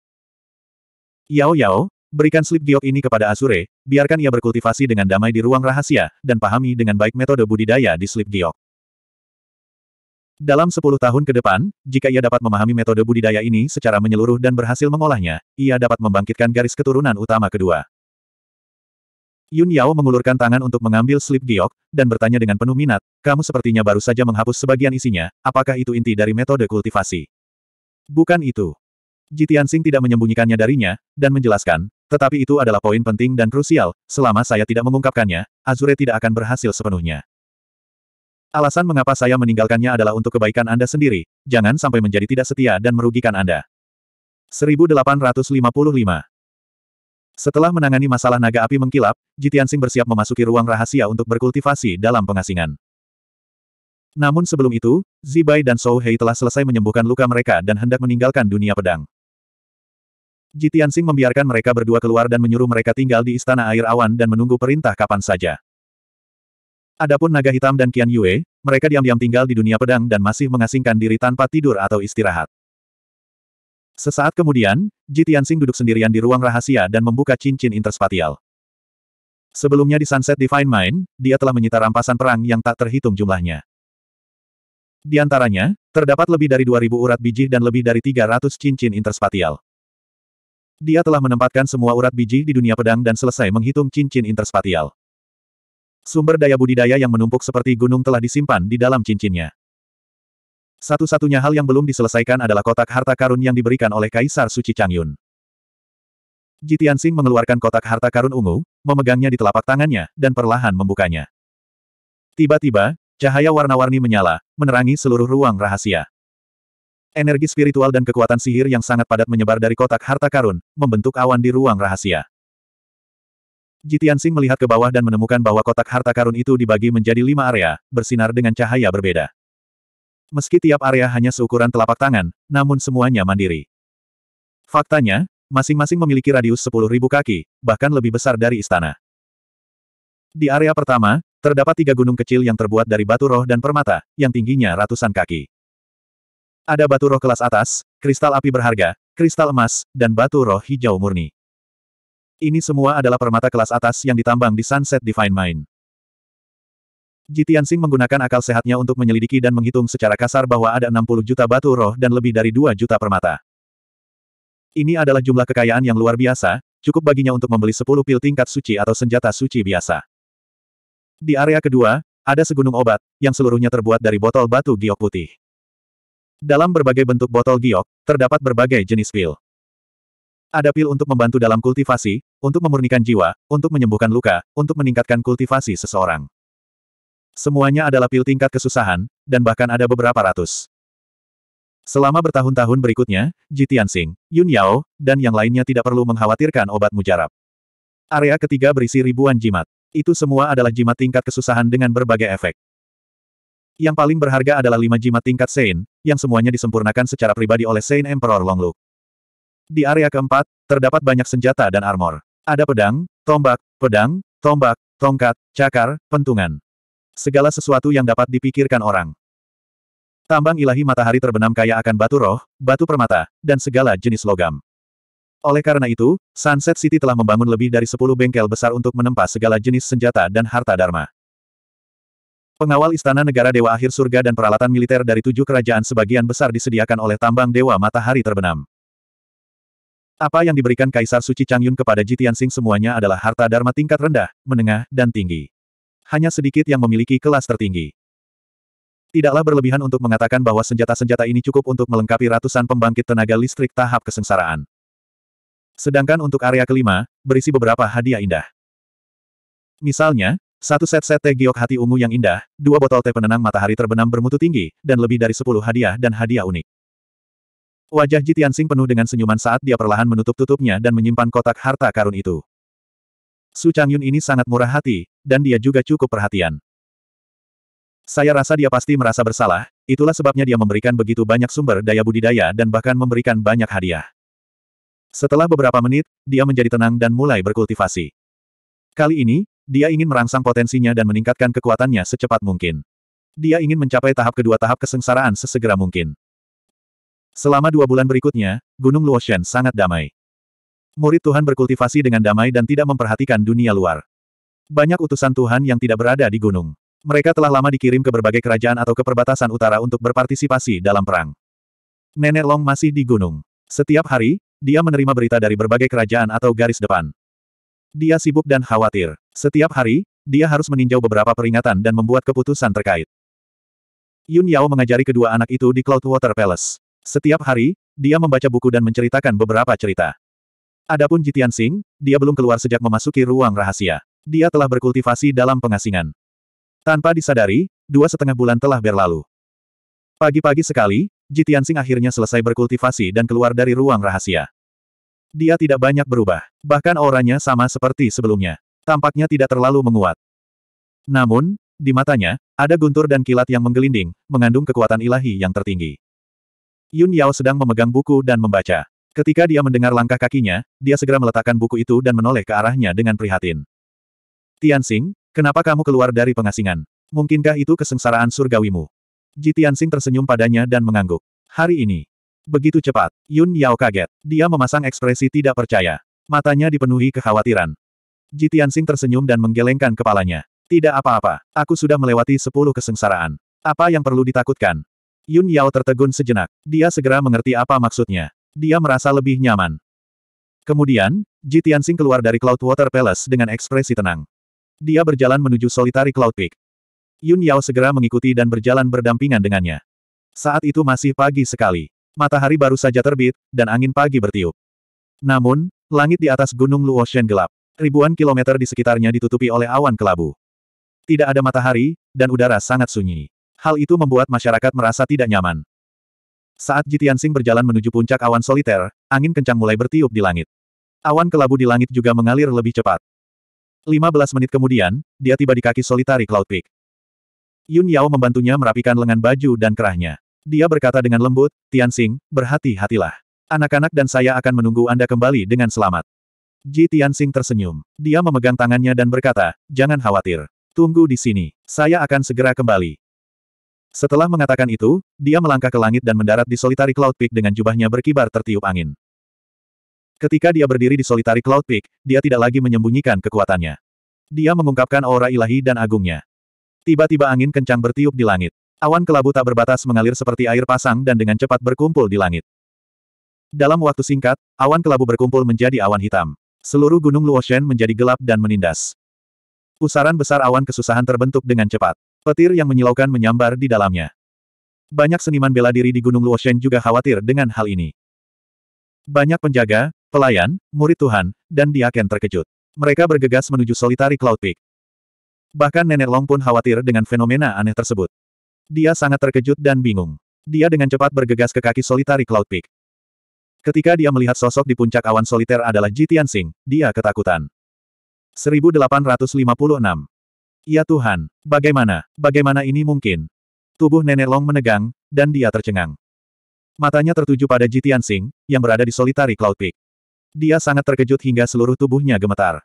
Yao Yao, Berikan slip giok ini kepada Asure, biarkan ia berkultivasi dengan damai di ruang rahasia, dan pahami dengan baik metode budidaya di slip giok. Dalam 10 tahun ke depan, jika ia dapat memahami metode budidaya ini secara menyeluruh dan berhasil mengolahnya, ia dapat membangkitkan garis keturunan utama kedua. Yun Yao mengulurkan tangan untuk mengambil slip giok, dan bertanya dengan penuh minat, kamu sepertinya baru saja menghapus sebagian isinya, apakah itu inti dari metode kultivasi? Bukan itu. Jitian Sing tidak menyembunyikannya darinya, dan menjelaskan, tetapi itu adalah poin penting dan krusial, selama saya tidak mengungkapkannya, Azure tidak akan berhasil sepenuhnya. Alasan mengapa saya meninggalkannya adalah untuk kebaikan Anda sendiri, jangan sampai menjadi tidak setia dan merugikan Anda. 1855 Setelah menangani masalah naga api mengkilap, Jitiansing bersiap memasuki ruang rahasia untuk berkultivasi dalam pengasingan. Namun sebelum itu, Zibai dan Sohei telah selesai menyembuhkan luka mereka dan hendak meninggalkan dunia pedang. Sing membiarkan mereka berdua keluar dan menyuruh mereka tinggal di Istana Air Awan dan menunggu perintah kapan saja. Adapun naga hitam dan Qian Yue, mereka diam-diam tinggal di dunia pedang dan masih mengasingkan diri tanpa tidur atau istirahat. Sesaat kemudian, Jitiansing duduk sendirian di ruang rahasia dan membuka cincin interspatial. Sebelumnya di Sunset Divine Mind, dia telah menyita rampasan perang yang tak terhitung jumlahnya. Di antaranya, terdapat lebih dari 2.000 urat biji dan lebih dari 300 cincin interspatial. Dia telah menempatkan semua urat biji di dunia pedang dan selesai menghitung cincin interspatial. Sumber daya budidaya yang menumpuk seperti gunung telah disimpan di dalam cincinnya. Satu-satunya hal yang belum diselesaikan adalah kotak harta karun yang diberikan oleh Kaisar Suci Changyun. Jitian Jitiansing mengeluarkan kotak harta karun ungu, memegangnya di telapak tangannya, dan perlahan membukanya. Tiba-tiba, cahaya warna-warni menyala, menerangi seluruh ruang rahasia. Energi spiritual dan kekuatan sihir yang sangat padat menyebar dari kotak harta karun, membentuk awan di ruang rahasia. Jitiansing melihat ke bawah dan menemukan bahwa kotak harta karun itu dibagi menjadi lima area, bersinar dengan cahaya berbeda. Meski tiap area hanya seukuran telapak tangan, namun semuanya mandiri. Faktanya, masing-masing memiliki radius 10.000 kaki, bahkan lebih besar dari istana. Di area pertama, terdapat tiga gunung kecil yang terbuat dari batu roh dan permata, yang tingginya ratusan kaki. Ada batu roh kelas atas, kristal api berharga, kristal emas, dan batu roh hijau murni. Ini semua adalah permata kelas atas yang ditambang di Sunset Divine Mine. Jitiansing menggunakan akal sehatnya untuk menyelidiki dan menghitung secara kasar bahwa ada 60 juta batu roh dan lebih dari 2 juta permata. Ini adalah jumlah kekayaan yang luar biasa, cukup baginya untuk membeli 10 pil tingkat suci atau senjata suci biasa. Di area kedua, ada segunung obat, yang seluruhnya terbuat dari botol batu giok putih. Dalam berbagai bentuk botol giok, terdapat berbagai jenis pil. Ada pil untuk membantu dalam kultivasi, untuk memurnikan jiwa, untuk menyembuhkan luka, untuk meningkatkan kultivasi seseorang. Semuanya adalah pil tingkat kesusahan, dan bahkan ada beberapa ratus. Selama bertahun-tahun berikutnya, Ji Tianxing, Yun Yao, dan yang lainnya tidak perlu mengkhawatirkan obat mujarab. Area ketiga berisi ribuan jimat. Itu semua adalah jimat tingkat kesusahan dengan berbagai efek. Yang paling berharga adalah lima jimat tingkat Sein, yang semuanya disempurnakan secara pribadi oleh Sein Emperor Longlu. Di area keempat, terdapat banyak senjata dan armor. Ada pedang, tombak, pedang, tombak, tongkat, cakar, pentungan. Segala sesuatu yang dapat dipikirkan orang. Tambang ilahi matahari terbenam kaya akan batu roh, batu permata, dan segala jenis logam. Oleh karena itu, Sunset City telah membangun lebih dari 10 bengkel besar untuk menempa segala jenis senjata dan harta dharma. Pengawal Istana Negara Dewa Akhir Surga dan peralatan militer dari tujuh kerajaan sebagian besar disediakan oleh tambang Dewa Matahari Terbenam. Apa yang diberikan Kaisar Suci Changyun kepada Jitian Sing semuanya adalah harta dharma tingkat rendah, menengah, dan tinggi. Hanya sedikit yang memiliki kelas tertinggi. Tidaklah berlebihan untuk mengatakan bahwa senjata-senjata ini cukup untuk melengkapi ratusan pembangkit tenaga listrik tahap kesengsaraan. Sedangkan untuk area kelima, berisi beberapa hadiah indah. Misalnya, satu set-set teh giok hati ungu yang indah, dua botol teh penenang matahari terbenam bermutu tinggi, dan lebih dari sepuluh hadiah dan hadiah unik. Wajah Jitiansing sing penuh dengan senyuman saat dia perlahan menutup tutupnya dan menyimpan kotak harta karun itu. Su Changyun ini sangat murah hati, dan dia juga cukup perhatian. Saya rasa dia pasti merasa bersalah, itulah sebabnya dia memberikan begitu banyak sumber daya budidaya dan bahkan memberikan banyak hadiah. Setelah beberapa menit, dia menjadi tenang dan mulai berkultivasi. Kali ini, dia ingin merangsang potensinya dan meningkatkan kekuatannya secepat mungkin. Dia ingin mencapai tahap kedua tahap kesengsaraan sesegera mungkin. Selama dua bulan berikutnya, Gunung Luoshan sangat damai. Murid Tuhan berkultivasi dengan damai dan tidak memperhatikan dunia luar. Banyak utusan Tuhan yang tidak berada di gunung. Mereka telah lama dikirim ke berbagai kerajaan atau ke perbatasan utara untuk berpartisipasi dalam perang. Nenek Long masih di gunung. Setiap hari, dia menerima berita dari berbagai kerajaan atau garis depan. Dia sibuk dan khawatir. Setiap hari, dia harus meninjau beberapa peringatan dan membuat keputusan terkait. Yun Yao mengajari kedua anak itu di Cloudwater Palace. Setiap hari, dia membaca buku dan menceritakan beberapa cerita. Adapun Jitian Sing, dia belum keluar sejak memasuki ruang rahasia. Dia telah berkultivasi dalam pengasingan. Tanpa disadari, dua setengah bulan telah berlalu. Pagi-pagi sekali, Jitian Sing akhirnya selesai berkultivasi dan keluar dari ruang rahasia. Dia tidak banyak berubah. Bahkan auranya sama seperti sebelumnya. Tampaknya tidak terlalu menguat. Namun, di matanya, ada guntur dan kilat yang menggelinding, mengandung kekuatan ilahi yang tertinggi. Yun Yao sedang memegang buku dan membaca. Ketika dia mendengar langkah kakinya, dia segera meletakkan buku itu dan menoleh ke arahnya dengan prihatin. Tian Tianxing, kenapa kamu keluar dari pengasingan? Mungkinkah itu kesengsaraan surgawimu? Ji Tian Tianxing tersenyum padanya dan mengangguk. Hari ini, Begitu cepat, Yun Yao kaget. Dia memasang ekspresi tidak percaya. Matanya dipenuhi kekhawatiran. Jitian Sing tersenyum dan menggelengkan kepalanya. Tidak apa-apa, aku sudah melewati sepuluh kesengsaraan. Apa yang perlu ditakutkan? Yun Yao tertegun sejenak. Dia segera mengerti apa maksudnya. Dia merasa lebih nyaman. Kemudian, Jitian Sing keluar dari Cloud Water Palace dengan ekspresi tenang. Dia berjalan menuju Solitary Cloud Peak. Yun Yao segera mengikuti dan berjalan berdampingan dengannya. Saat itu masih pagi sekali matahari baru saja terbit, dan angin pagi bertiup. Namun, langit di atas gunung Luoshen gelap. Ribuan kilometer di sekitarnya ditutupi oleh awan kelabu. Tidak ada matahari, dan udara sangat sunyi. Hal itu membuat masyarakat merasa tidak nyaman. Saat Jitiansing berjalan menuju puncak awan soliter, angin kencang mulai bertiup di langit. Awan kelabu di langit juga mengalir lebih cepat. 15 menit kemudian, dia tiba di kaki solitari Cloud Peak. Yun Yao membantunya merapikan lengan baju dan kerahnya. Dia berkata dengan lembut, Tianxing, berhati-hatilah. Anak-anak dan saya akan menunggu Anda kembali dengan selamat. Ji Tianxing tersenyum. Dia memegang tangannya dan berkata, jangan khawatir. Tunggu di sini. Saya akan segera kembali. Setelah mengatakan itu, dia melangkah ke langit dan mendarat di solitari Cloud Peak dengan jubahnya berkibar tertiup angin. Ketika dia berdiri di solitari Cloud Peak, dia tidak lagi menyembunyikan kekuatannya. Dia mengungkapkan aura ilahi dan agungnya. Tiba-tiba angin kencang bertiup di langit. Awan kelabu tak berbatas mengalir seperti air pasang dan dengan cepat berkumpul di langit. Dalam waktu singkat, awan kelabu berkumpul menjadi awan hitam. Seluruh gunung Luoshen menjadi gelap dan menindas. Pusaran besar awan kesusahan terbentuk dengan cepat. Petir yang menyilaukan menyambar di dalamnya. Banyak seniman bela diri di Gunung Luoshen juga khawatir dengan hal ini. Banyak penjaga, pelayan, murid Tuhan, dan diaken terkejut. Mereka bergegas menuju solitari Cloud Peak. Bahkan Nenek Long pun khawatir dengan fenomena aneh tersebut. Dia sangat terkejut dan bingung. Dia dengan cepat bergegas ke kaki solitari Cloud Peak. Ketika dia melihat sosok di puncak awan soliter adalah Ji Tianxing, dia ketakutan. 1856. Ya Tuhan, bagaimana, bagaimana ini mungkin? Tubuh Nenek Long menegang, dan dia tercengang. Matanya tertuju pada Ji Tianxing, yang berada di solitari Cloud Peak. Dia sangat terkejut hingga seluruh tubuhnya gemetar.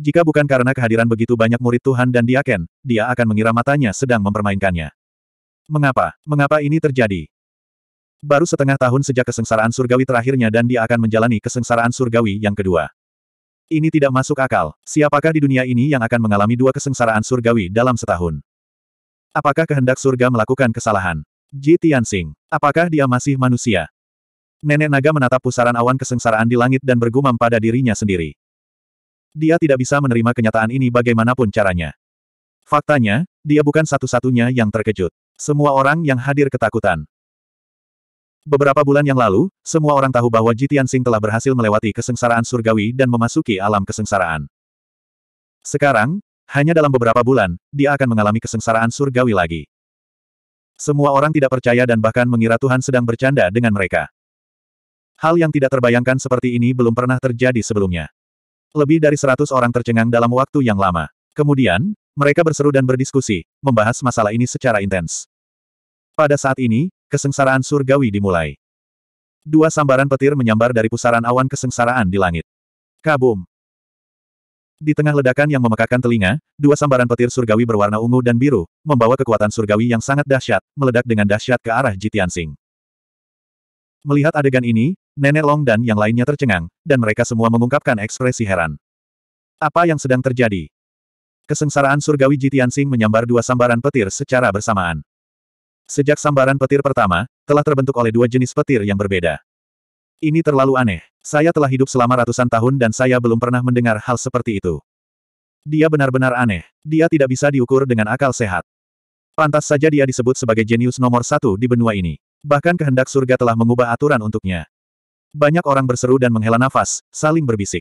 Jika bukan karena kehadiran begitu banyak murid Tuhan dan Diaken, dia akan mengira matanya sedang mempermainkannya. Mengapa? Mengapa ini terjadi? Baru setengah tahun sejak kesengsaraan surgawi terakhirnya dan dia akan menjalani kesengsaraan surgawi yang kedua. Ini tidak masuk akal. Siapakah di dunia ini yang akan mengalami dua kesengsaraan surgawi dalam setahun? Apakah kehendak surga melakukan kesalahan? Ji Tianxing, apakah dia masih manusia? Nenek naga menatap pusaran awan kesengsaraan di langit dan bergumam pada dirinya sendiri. Dia tidak bisa menerima kenyataan ini bagaimanapun caranya. Faktanya, dia bukan satu-satunya yang terkejut. Semua orang yang hadir ketakutan. Beberapa bulan yang lalu, semua orang tahu bahwa Jitian Sing telah berhasil melewati kesengsaraan surgawi dan memasuki alam kesengsaraan. Sekarang, hanya dalam beberapa bulan, dia akan mengalami kesengsaraan surgawi lagi. Semua orang tidak percaya dan bahkan mengira Tuhan sedang bercanda dengan mereka. Hal yang tidak terbayangkan seperti ini belum pernah terjadi sebelumnya. Lebih dari seratus orang tercengang dalam waktu yang lama. Kemudian, mereka berseru dan berdiskusi, membahas masalah ini secara intens. Pada saat ini, kesengsaraan surgawi dimulai. Dua sambaran petir menyambar dari pusaran awan kesengsaraan di langit. Kabum! Di tengah ledakan yang memekakan telinga, dua sambaran petir surgawi berwarna ungu dan biru, membawa kekuatan surgawi yang sangat dahsyat, meledak dengan dahsyat ke arah Jitiansing. Melihat adegan ini, Nenek Long dan yang lainnya tercengang, dan mereka semua mengungkapkan ekspresi heran. Apa yang sedang terjadi? Kesengsaraan surgawi Jitiansing menyambar dua sambaran petir secara bersamaan. Sejak sambaran petir pertama, telah terbentuk oleh dua jenis petir yang berbeda. Ini terlalu aneh. Saya telah hidup selama ratusan tahun dan saya belum pernah mendengar hal seperti itu. Dia benar-benar aneh. Dia tidak bisa diukur dengan akal sehat. Pantas saja dia disebut sebagai jenius nomor satu di benua ini. Bahkan kehendak surga telah mengubah aturan untuknya. Banyak orang berseru dan menghela nafas, saling berbisik.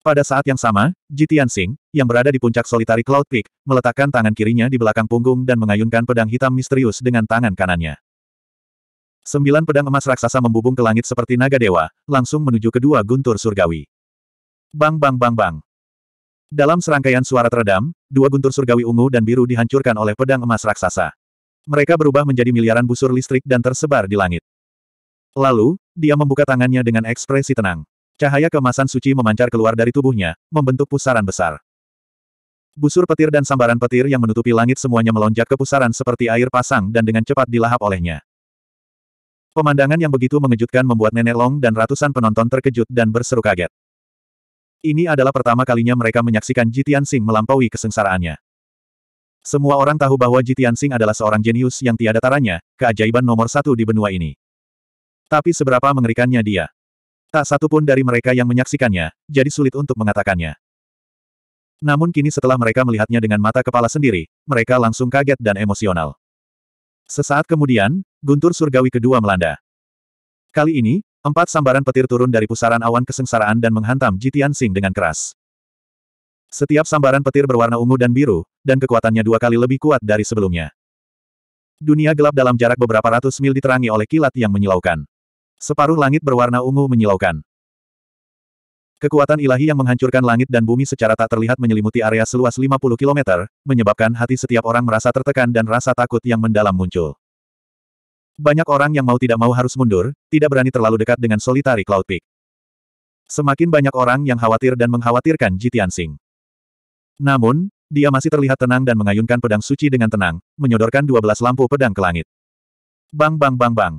Pada saat yang sama, Jitian Sing, yang berada di puncak solitari Cloud Peak, meletakkan tangan kirinya di belakang punggung dan mengayunkan pedang hitam misterius dengan tangan kanannya. Sembilan pedang emas raksasa membubung ke langit seperti naga dewa, langsung menuju kedua guntur surgawi. Bang bang bang bang. Dalam serangkaian suara teredam, dua guntur surgawi ungu dan biru dihancurkan oleh pedang emas raksasa. Mereka berubah menjadi miliaran busur listrik dan tersebar di langit. Lalu, dia membuka tangannya dengan ekspresi tenang. Cahaya kemasan suci memancar keluar dari tubuhnya, membentuk pusaran besar. Busur petir dan sambaran petir yang menutupi langit semuanya melonjak ke pusaran seperti air pasang dan dengan cepat dilahap olehnya. Pemandangan yang begitu mengejutkan membuat Nenek Long dan ratusan penonton terkejut dan berseru kaget. Ini adalah pertama kalinya mereka menyaksikan Jitian Sing melampaui kesengsaraannya. Semua orang tahu bahwa Jitian Sing adalah seorang jenius yang tiada taranya, keajaiban nomor satu di benua ini. Tapi seberapa mengerikannya dia. Tak satu pun dari mereka yang menyaksikannya, jadi sulit untuk mengatakannya. Namun kini setelah mereka melihatnya dengan mata kepala sendiri, mereka langsung kaget dan emosional. Sesaat kemudian, guntur surgawi kedua melanda. Kali ini, empat sambaran petir turun dari pusaran awan kesengsaraan dan menghantam Jitian Sing dengan keras. Setiap sambaran petir berwarna ungu dan biru, dan kekuatannya dua kali lebih kuat dari sebelumnya. Dunia gelap dalam jarak beberapa ratus mil diterangi oleh kilat yang menyilaukan. Separuh langit berwarna ungu menyilaukan. Kekuatan ilahi yang menghancurkan langit dan bumi secara tak terlihat menyelimuti area seluas 50 km, menyebabkan hati setiap orang merasa tertekan dan rasa takut yang mendalam muncul. Banyak orang yang mau tidak mau harus mundur, tidak berani terlalu dekat dengan solitari Cloud Peak. Semakin banyak orang yang khawatir dan mengkhawatirkan Jitian Singh. Namun, dia masih terlihat tenang dan mengayunkan pedang suci dengan tenang, menyodorkan 12 lampu pedang ke langit. Bang bang bang bang.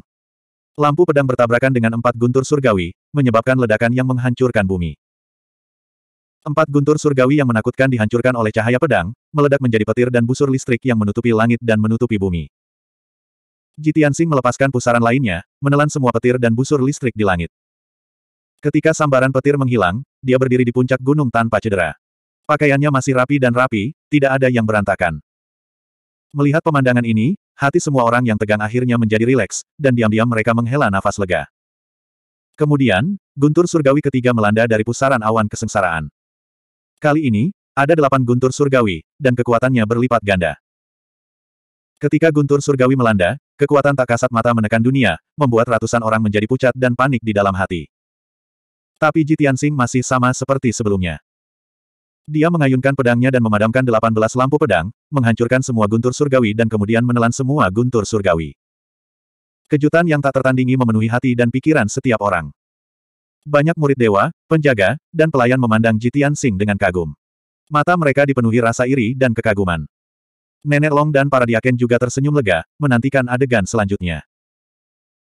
Lampu pedang bertabrakan dengan empat guntur surgawi, menyebabkan ledakan yang menghancurkan bumi. Empat guntur surgawi yang menakutkan dihancurkan oleh cahaya pedang, meledak menjadi petir dan busur listrik yang menutupi langit dan menutupi bumi. Jitiansing melepaskan pusaran lainnya, menelan semua petir dan busur listrik di langit. Ketika sambaran petir menghilang, dia berdiri di puncak gunung tanpa cedera. Pakaiannya masih rapi dan rapi, tidak ada yang berantakan. Melihat pemandangan ini, Hati semua orang yang tegang akhirnya menjadi rileks, dan diam-diam mereka menghela nafas lega. Kemudian, guntur surgawi ketiga melanda dari pusaran awan kesengsaraan. Kali ini, ada delapan guntur surgawi, dan kekuatannya berlipat ganda. Ketika guntur surgawi melanda, kekuatan tak kasat mata menekan dunia, membuat ratusan orang menjadi pucat dan panik di dalam hati. Tapi Jitiansing masih sama seperti sebelumnya. Dia mengayunkan pedangnya dan memadamkan 18 lampu pedang, menghancurkan semua guntur surgawi dan kemudian menelan semua guntur surgawi. Kejutan yang tak tertandingi memenuhi hati dan pikiran setiap orang. Banyak murid dewa, penjaga, dan pelayan memandang Jitian Sing dengan kagum. Mata mereka dipenuhi rasa iri dan kekaguman. Nenek Long dan para diaken juga tersenyum lega, menantikan adegan selanjutnya.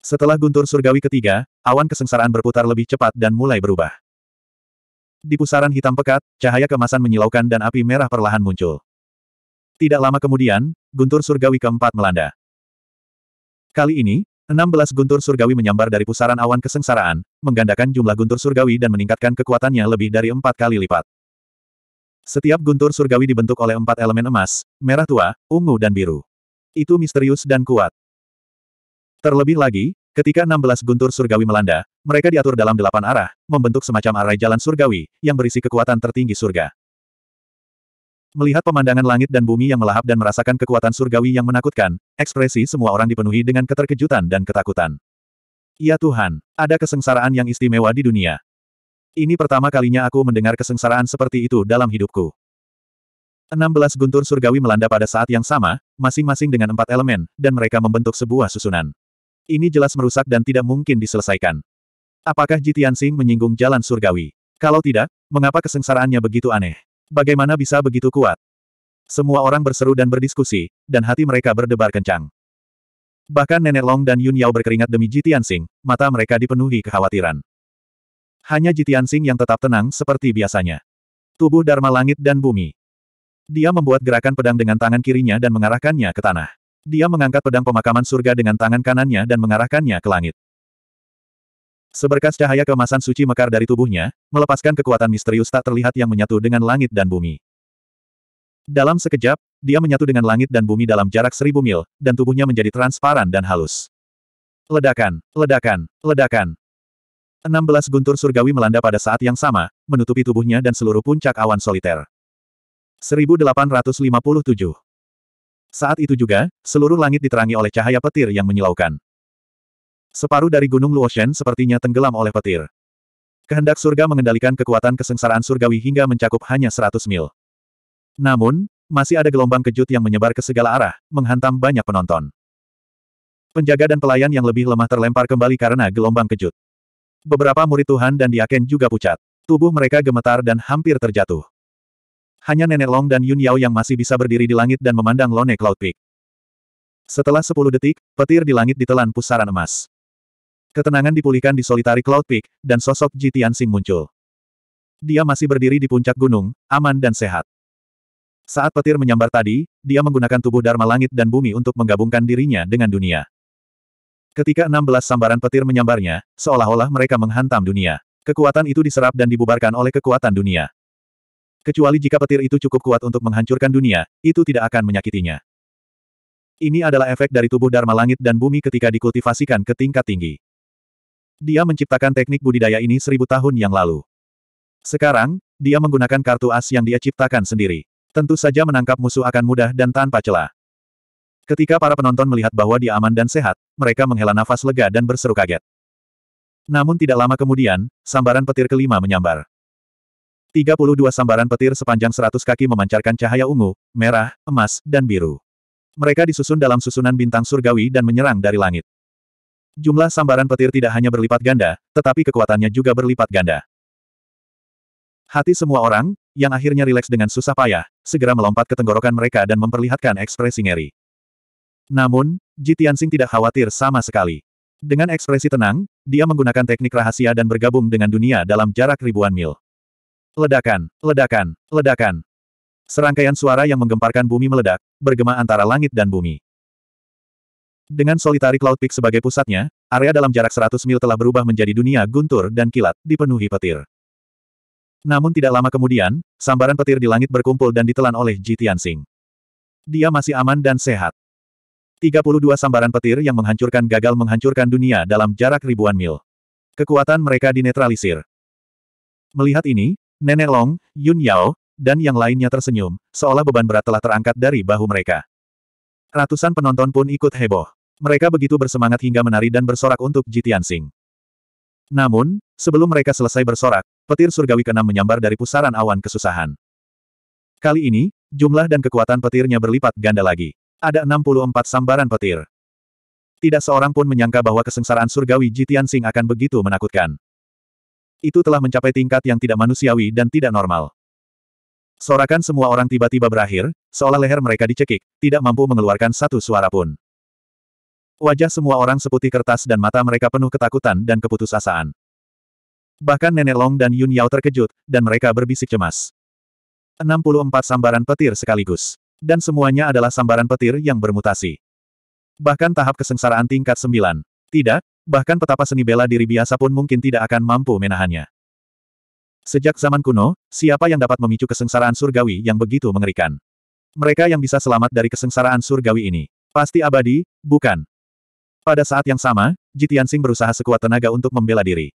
Setelah guntur surgawi ketiga, awan kesengsaraan berputar lebih cepat dan mulai berubah. Di pusaran hitam pekat, cahaya kemasan menyilaukan dan api merah perlahan muncul. Tidak lama kemudian, guntur surgawi keempat melanda. Kali ini, 16 guntur surgawi menyambar dari pusaran awan kesengsaraan, menggandakan jumlah guntur surgawi dan meningkatkan kekuatannya lebih dari empat kali lipat. Setiap guntur surgawi dibentuk oleh empat elemen emas, merah tua, ungu dan biru. Itu misterius dan kuat. Terlebih lagi, Ketika 16 guntur surgawi melanda, mereka diatur dalam delapan arah, membentuk semacam arai jalan surgawi, yang berisi kekuatan tertinggi surga. Melihat pemandangan langit dan bumi yang melahap dan merasakan kekuatan surgawi yang menakutkan, ekspresi semua orang dipenuhi dengan keterkejutan dan ketakutan. Ya Tuhan, ada kesengsaraan yang istimewa di dunia. Ini pertama kalinya aku mendengar kesengsaraan seperti itu dalam hidupku. 16 guntur surgawi melanda pada saat yang sama, masing-masing dengan empat elemen, dan mereka membentuk sebuah susunan. Ini jelas merusak dan tidak mungkin diselesaikan. Apakah Jitian Sing menyinggung jalan surgawi? Kalau tidak, mengapa kesengsaraannya begitu aneh? Bagaimana bisa begitu kuat? Semua orang berseru dan berdiskusi, dan hati mereka berdebar kencang. Bahkan Nenek Long dan Yun Yao berkeringat demi Jitian Sing, mata mereka dipenuhi kekhawatiran. Hanya Jitian Sing yang tetap tenang seperti biasanya. Tubuh Dharma Langit dan Bumi. Dia membuat gerakan pedang dengan tangan kirinya dan mengarahkannya ke tanah. Dia mengangkat pedang pemakaman surga dengan tangan kanannya dan mengarahkannya ke langit. Seberkas cahaya kemasan suci mekar dari tubuhnya, melepaskan kekuatan misterius tak terlihat yang menyatu dengan langit dan bumi. Dalam sekejap, dia menyatu dengan langit dan bumi dalam jarak seribu mil, dan tubuhnya menjadi transparan dan halus. Ledakan, ledakan, ledakan. 16 guntur surgawi melanda pada saat yang sama, menutupi tubuhnya dan seluruh puncak awan soliter. 1857 saat itu juga, seluruh langit diterangi oleh cahaya petir yang menyilaukan. Separuh dari Gunung Luoshen sepertinya tenggelam oleh petir. Kehendak surga mengendalikan kekuatan kesengsaraan surgawi hingga mencakup hanya 100 mil. Namun, masih ada gelombang kejut yang menyebar ke segala arah, menghantam banyak penonton. Penjaga dan pelayan yang lebih lemah terlempar kembali karena gelombang kejut. Beberapa murid Tuhan dan Diaken juga pucat. Tubuh mereka gemetar dan hampir terjatuh. Hanya Nenek Long dan Yun Yao yang masih bisa berdiri di langit dan memandang Lone Cloud Peak. Setelah 10 detik, petir di langit ditelan pusaran emas. Ketenangan dipulihkan di solitari Cloud Peak, dan sosok Ji Tianxing muncul. Dia masih berdiri di puncak gunung, aman dan sehat. Saat petir menyambar tadi, dia menggunakan tubuh Dharma Langit dan Bumi untuk menggabungkan dirinya dengan dunia. Ketika 16 sambaran petir menyambarnya, seolah-olah mereka menghantam dunia. Kekuatan itu diserap dan dibubarkan oleh kekuatan dunia. Kecuali jika petir itu cukup kuat untuk menghancurkan dunia, itu tidak akan menyakitinya. Ini adalah efek dari tubuh Dharma langit dan bumi ketika dikultivasikan ke tingkat tinggi. Dia menciptakan teknik budidaya ini seribu tahun yang lalu. Sekarang, dia menggunakan kartu as yang dia ciptakan sendiri. Tentu saja menangkap musuh akan mudah dan tanpa celah. Ketika para penonton melihat bahwa dia aman dan sehat, mereka menghela nafas lega dan berseru kaget. Namun tidak lama kemudian, sambaran petir kelima menyambar. 32 sambaran petir sepanjang 100 kaki memancarkan cahaya ungu, merah, emas, dan biru. Mereka disusun dalam susunan bintang surgawi dan menyerang dari langit. Jumlah sambaran petir tidak hanya berlipat ganda, tetapi kekuatannya juga berlipat ganda. Hati semua orang, yang akhirnya rileks dengan susah payah, segera melompat ke tenggorokan mereka dan memperlihatkan ekspresi ngeri. Namun, Ji Tianxing tidak khawatir sama sekali. Dengan ekspresi tenang, dia menggunakan teknik rahasia dan bergabung dengan dunia dalam jarak ribuan mil. Ledakan, ledakan, ledakan. Serangkaian suara yang menggemparkan bumi meledak, bergema antara langit dan bumi. Dengan solitari Cloud Peak sebagai pusatnya, area dalam jarak 100 mil telah berubah menjadi dunia guntur dan kilat, dipenuhi petir. Namun tidak lama kemudian, sambaran petir di langit berkumpul dan ditelan oleh Ji Tianxing. Dia masih aman dan sehat. 32 sambaran petir yang menghancurkan gagal menghancurkan dunia dalam jarak ribuan mil. Kekuatan mereka dinetralisir. Melihat ini, Nenek Long, Yun Yao, dan yang lainnya tersenyum, seolah beban berat telah terangkat dari bahu mereka. Ratusan penonton pun ikut heboh. Mereka begitu bersemangat hingga menari dan bersorak untuk Jitian Sing. Namun, sebelum mereka selesai bersorak, petir surgawi keenam menyambar dari pusaran awan kesusahan. Kali ini, jumlah dan kekuatan petirnya berlipat ganda lagi. Ada 64 sambaran petir. Tidak seorang pun menyangka bahwa kesengsaraan surgawi Jitian Sing akan begitu menakutkan itu telah mencapai tingkat yang tidak manusiawi dan tidak normal. Sorakan semua orang tiba-tiba berakhir, seolah leher mereka dicekik, tidak mampu mengeluarkan satu suara pun. Wajah semua orang seputih kertas dan mata mereka penuh ketakutan dan keputusasaan. Bahkan Nenek Long dan Yun Yao terkejut, dan mereka berbisik cemas. 64 sambaran petir sekaligus. Dan semuanya adalah sambaran petir yang bermutasi. Bahkan tahap kesengsaraan tingkat 9. Tidak, bahkan petapa seni bela diri biasa pun mungkin tidak akan mampu menahannya. Sejak zaman kuno, siapa yang dapat memicu kesengsaraan surgawi yang begitu mengerikan? Mereka yang bisa selamat dari kesengsaraan surgawi ini. Pasti abadi, bukan? Pada saat yang sama, Jitian berusaha sekuat tenaga untuk membela diri.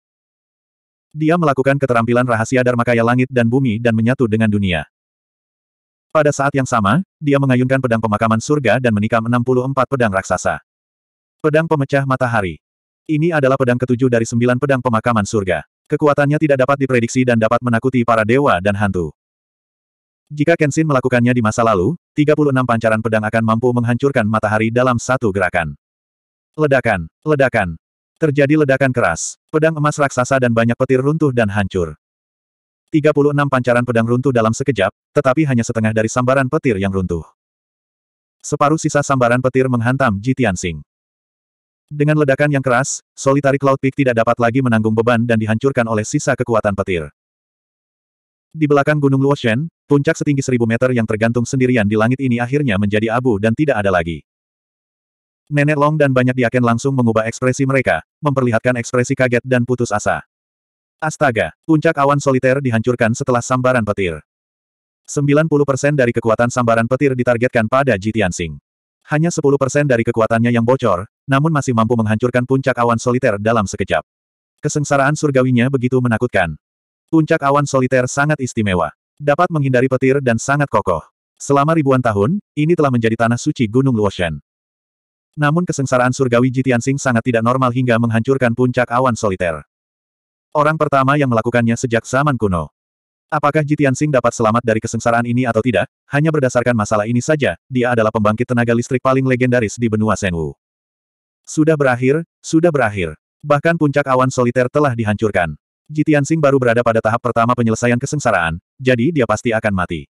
Dia melakukan keterampilan rahasia Dharma Kaya langit dan bumi dan menyatu dengan dunia. Pada saat yang sama, dia mengayunkan pedang pemakaman surga dan menikam 64 pedang raksasa. Pedang pemecah matahari. Ini adalah pedang ketujuh dari sembilan pedang pemakaman surga. Kekuatannya tidak dapat diprediksi dan dapat menakuti para dewa dan hantu. Jika Kenshin melakukannya di masa lalu, 36 pancaran pedang akan mampu menghancurkan matahari dalam satu gerakan. Ledakan, ledakan. Terjadi ledakan keras. Pedang emas raksasa dan banyak petir runtuh dan hancur. 36 pancaran pedang runtuh dalam sekejap, tetapi hanya setengah dari sambaran petir yang runtuh. Separuh sisa sambaran petir menghantam Jitian Sing. Dengan ledakan yang keras, solitari Cloud Peak tidak dapat lagi menanggung beban dan dihancurkan oleh sisa kekuatan petir. Di belakang Gunung Luoshen, puncak setinggi seribu meter yang tergantung sendirian di langit ini akhirnya menjadi abu dan tidak ada lagi. Nenek Long dan banyak diaken langsung mengubah ekspresi mereka, memperlihatkan ekspresi kaget dan putus asa. Astaga, puncak awan soliter dihancurkan setelah sambaran petir. 90% dari kekuatan sambaran petir ditargetkan pada Singh. Hanya 10% dari kekuatannya yang bocor, namun masih mampu menghancurkan puncak awan soliter dalam sekejap. Kesengsaraan surgawinya begitu menakutkan. Puncak awan soliter sangat istimewa. Dapat menghindari petir dan sangat kokoh. Selama ribuan tahun, ini telah menjadi tanah suci Gunung Luoshen. Namun kesengsaraan surgawi Jitiansing sangat tidak normal hingga menghancurkan puncak awan soliter. Orang pertama yang melakukannya sejak zaman kuno. Apakah Jitian Sing dapat selamat dari kesengsaraan ini atau tidak? Hanya berdasarkan masalah ini saja, dia adalah pembangkit tenaga listrik paling legendaris di benua Senwu. Sudah berakhir, sudah berakhir. Bahkan puncak awan soliter telah dihancurkan. Jitian Sing baru berada pada tahap pertama penyelesaian kesengsaraan, jadi dia pasti akan mati.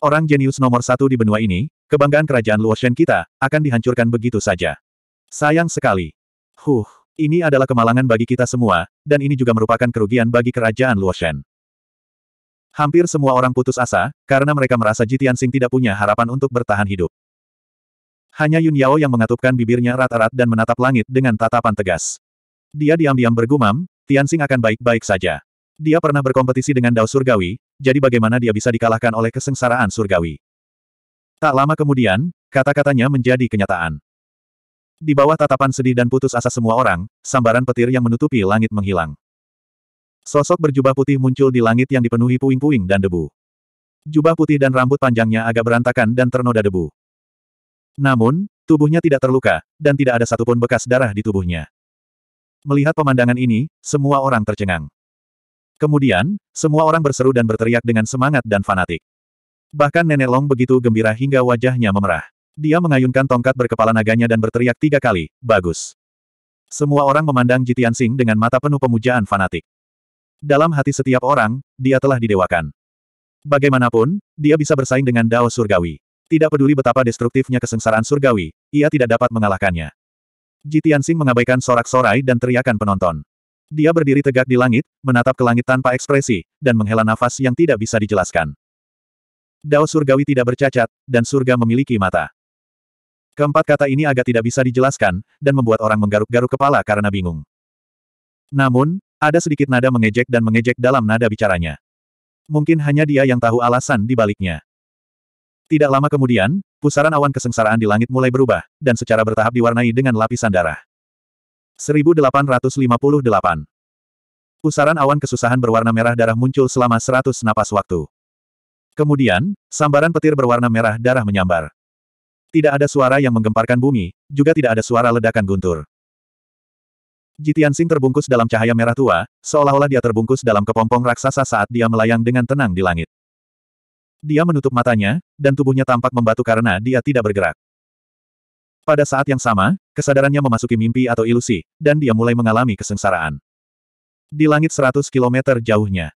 Orang jenius nomor satu di benua ini, kebanggaan kerajaan Luoshen kita, akan dihancurkan begitu saja. Sayang sekali. Huh, ini adalah kemalangan bagi kita semua, dan ini juga merupakan kerugian bagi kerajaan Luoshen. Hampir semua orang putus asa, karena mereka merasa Jitian Sing tidak punya harapan untuk bertahan hidup. Hanya Yun Yao yang mengatupkan bibirnya rat-rat dan menatap langit dengan tatapan tegas. Dia diam-diam bergumam, Tian Sing akan baik-baik saja. Dia pernah berkompetisi dengan Dao Surgawi, jadi bagaimana dia bisa dikalahkan oleh kesengsaraan Surgawi. Tak lama kemudian, kata-katanya menjadi kenyataan. Di bawah tatapan sedih dan putus asa semua orang, sambaran petir yang menutupi langit menghilang. Sosok berjubah putih muncul di langit yang dipenuhi puing-puing dan debu. Jubah putih dan rambut panjangnya agak berantakan dan ternoda debu. Namun, tubuhnya tidak terluka, dan tidak ada satupun bekas darah di tubuhnya. Melihat pemandangan ini, semua orang tercengang. Kemudian, semua orang berseru dan berteriak dengan semangat dan fanatik. Bahkan Nenek Long begitu gembira hingga wajahnya memerah. Dia mengayunkan tongkat berkepala naganya dan berteriak tiga kali, bagus. Semua orang memandang Jitian Sing dengan mata penuh pemujaan fanatik dalam hati setiap orang, dia telah didewakan. Bagaimanapun, dia bisa bersaing dengan Dao Surgawi. Tidak peduli betapa destruktifnya kesengsaraan surgawi, ia tidak dapat mengalahkannya. Jitiansing mengabaikan sorak-sorai dan teriakan penonton. Dia berdiri tegak di langit, menatap ke langit tanpa ekspresi, dan menghela nafas yang tidak bisa dijelaskan. Dao surgawi tidak bercacat, dan surga memiliki mata. Keempat kata ini agak tidak bisa dijelaskan, dan membuat orang menggaruk-garuk kepala karena bingung. Namun, ada sedikit nada mengejek dan mengejek dalam nada bicaranya. Mungkin hanya dia yang tahu alasan di baliknya. Tidak lama kemudian, pusaran awan kesengsaraan di langit mulai berubah, dan secara bertahap diwarnai dengan lapisan darah. 1858 Pusaran awan kesusahan berwarna merah darah muncul selama 100 napas waktu. Kemudian, sambaran petir berwarna merah darah menyambar. Tidak ada suara yang menggemparkan bumi, juga tidak ada suara ledakan guntur. Jitian Sing terbungkus dalam cahaya merah tua, seolah-olah dia terbungkus dalam kepompong raksasa saat dia melayang dengan tenang di langit. Dia menutup matanya, dan tubuhnya tampak membatu karena dia tidak bergerak. Pada saat yang sama, kesadarannya memasuki mimpi atau ilusi, dan dia mulai mengalami kesengsaraan. Di langit 100 km jauhnya.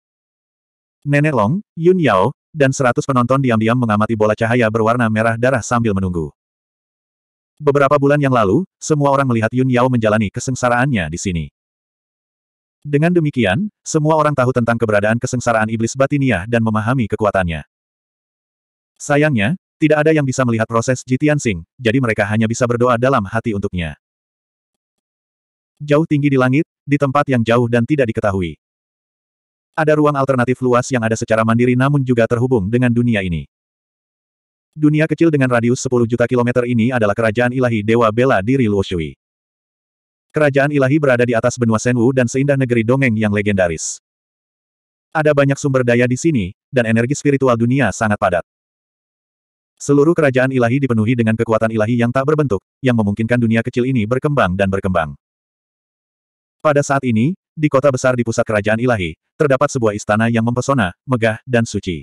Nenek Long, Yun Yao, dan 100 penonton diam-diam mengamati bola cahaya berwarna merah darah sambil menunggu. Beberapa bulan yang lalu, semua orang melihat Yun Yao menjalani kesengsaraannya di sini. Dengan demikian, semua orang tahu tentang keberadaan kesengsaraan iblis batiniah dan memahami kekuatannya. Sayangnya, tidak ada yang bisa melihat proses Jitian Sing, jadi mereka hanya bisa berdoa dalam hati untuknya. Jauh tinggi di langit, di tempat yang jauh dan tidak diketahui. Ada ruang alternatif luas yang ada secara mandiri namun juga terhubung dengan dunia ini. Dunia kecil dengan radius 10 juta kilometer ini adalah kerajaan ilahi Dewa Bela Diri Luoshui. Kerajaan ilahi berada di atas benua Senwu dan seindah negeri dongeng yang legendaris. Ada banyak sumber daya di sini, dan energi spiritual dunia sangat padat. Seluruh kerajaan ilahi dipenuhi dengan kekuatan ilahi yang tak berbentuk, yang memungkinkan dunia kecil ini berkembang dan berkembang. Pada saat ini, di kota besar di pusat kerajaan ilahi, terdapat sebuah istana yang mempesona, megah, dan suci.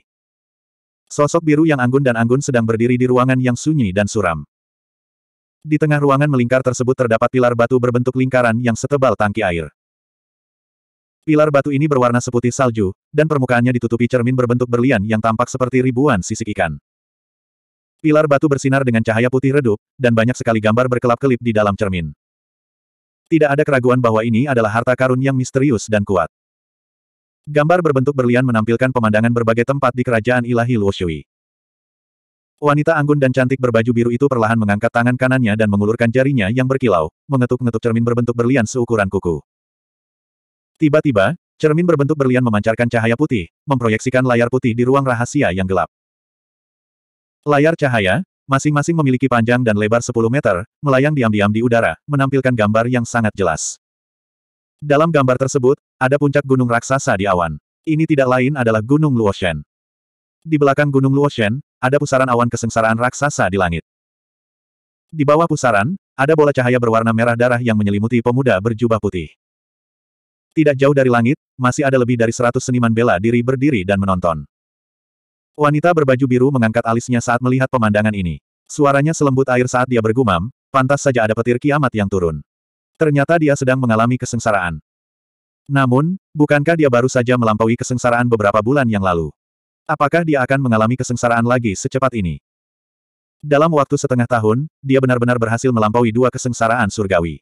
Sosok biru yang anggun dan anggun sedang berdiri di ruangan yang sunyi dan suram. Di tengah ruangan melingkar tersebut terdapat pilar batu berbentuk lingkaran yang setebal tangki air. Pilar batu ini berwarna seputih salju, dan permukaannya ditutupi cermin berbentuk berlian yang tampak seperti ribuan sisik ikan. Pilar batu bersinar dengan cahaya putih redup, dan banyak sekali gambar berkelap-kelip di dalam cermin. Tidak ada keraguan bahwa ini adalah harta karun yang misterius dan kuat. Gambar berbentuk berlian menampilkan pemandangan berbagai tempat di kerajaan ilahi Luoshui. Wanita anggun dan cantik berbaju biru itu perlahan mengangkat tangan kanannya dan mengulurkan jarinya yang berkilau, mengetuk-ngetuk cermin berbentuk berlian seukuran kuku. Tiba-tiba, cermin berbentuk berlian memancarkan cahaya putih, memproyeksikan layar putih di ruang rahasia yang gelap. Layar cahaya, masing-masing memiliki panjang dan lebar 10 meter, melayang diam-diam di udara, menampilkan gambar yang sangat jelas. Dalam gambar tersebut, ada puncak gunung raksasa di awan. Ini tidak lain adalah Gunung Luoshen. Di belakang Gunung Luoshen, ada pusaran awan kesengsaraan raksasa di langit. Di bawah pusaran, ada bola cahaya berwarna merah darah yang menyelimuti pemuda berjubah putih. Tidak jauh dari langit, masih ada lebih dari seratus seniman bela diri berdiri dan menonton. Wanita berbaju biru mengangkat alisnya saat melihat pemandangan ini. Suaranya selembut air saat dia bergumam, pantas saja ada petir kiamat yang turun ternyata dia sedang mengalami kesengsaraan. Namun, bukankah dia baru saja melampaui kesengsaraan beberapa bulan yang lalu? Apakah dia akan mengalami kesengsaraan lagi secepat ini? Dalam waktu setengah tahun, dia benar-benar berhasil melampaui dua kesengsaraan surgawi.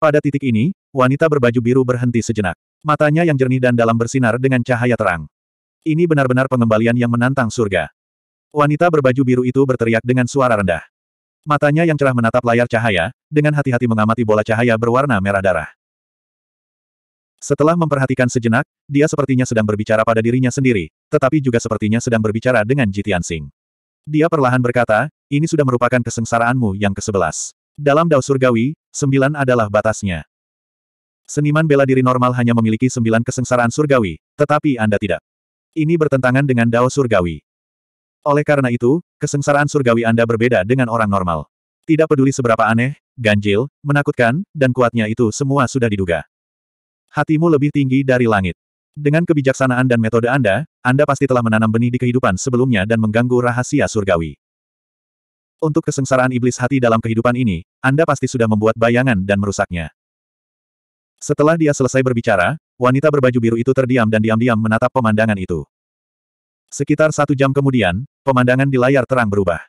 Pada titik ini, wanita berbaju biru berhenti sejenak. Matanya yang jernih dan dalam bersinar dengan cahaya terang. Ini benar-benar pengembalian yang menantang surga. Wanita berbaju biru itu berteriak dengan suara rendah. Matanya yang cerah menatap layar cahaya, dengan hati-hati mengamati bola cahaya berwarna merah darah. Setelah memperhatikan sejenak, dia sepertinya sedang berbicara pada dirinya sendiri, tetapi juga sepertinya sedang berbicara dengan Jitian Sing. Dia perlahan berkata, ini sudah merupakan kesengsaraanmu yang ke-11. Dalam Dao Surgawi, sembilan adalah batasnya. Seniman bela diri normal hanya memiliki sembilan kesengsaraan surgawi, tetapi Anda tidak. Ini bertentangan dengan Dao Surgawi. Oleh karena itu, kesengsaraan surgawi Anda berbeda dengan orang normal. Tidak peduli seberapa aneh, ganjil, menakutkan, dan kuatnya itu semua sudah diduga. Hatimu lebih tinggi dari langit. Dengan kebijaksanaan dan metode Anda, Anda pasti telah menanam benih di kehidupan sebelumnya dan mengganggu rahasia surgawi. Untuk kesengsaraan iblis hati dalam kehidupan ini, Anda pasti sudah membuat bayangan dan merusaknya. Setelah dia selesai berbicara, wanita berbaju biru itu terdiam dan diam-diam menatap pemandangan itu. Sekitar satu jam kemudian, pemandangan di layar terang berubah.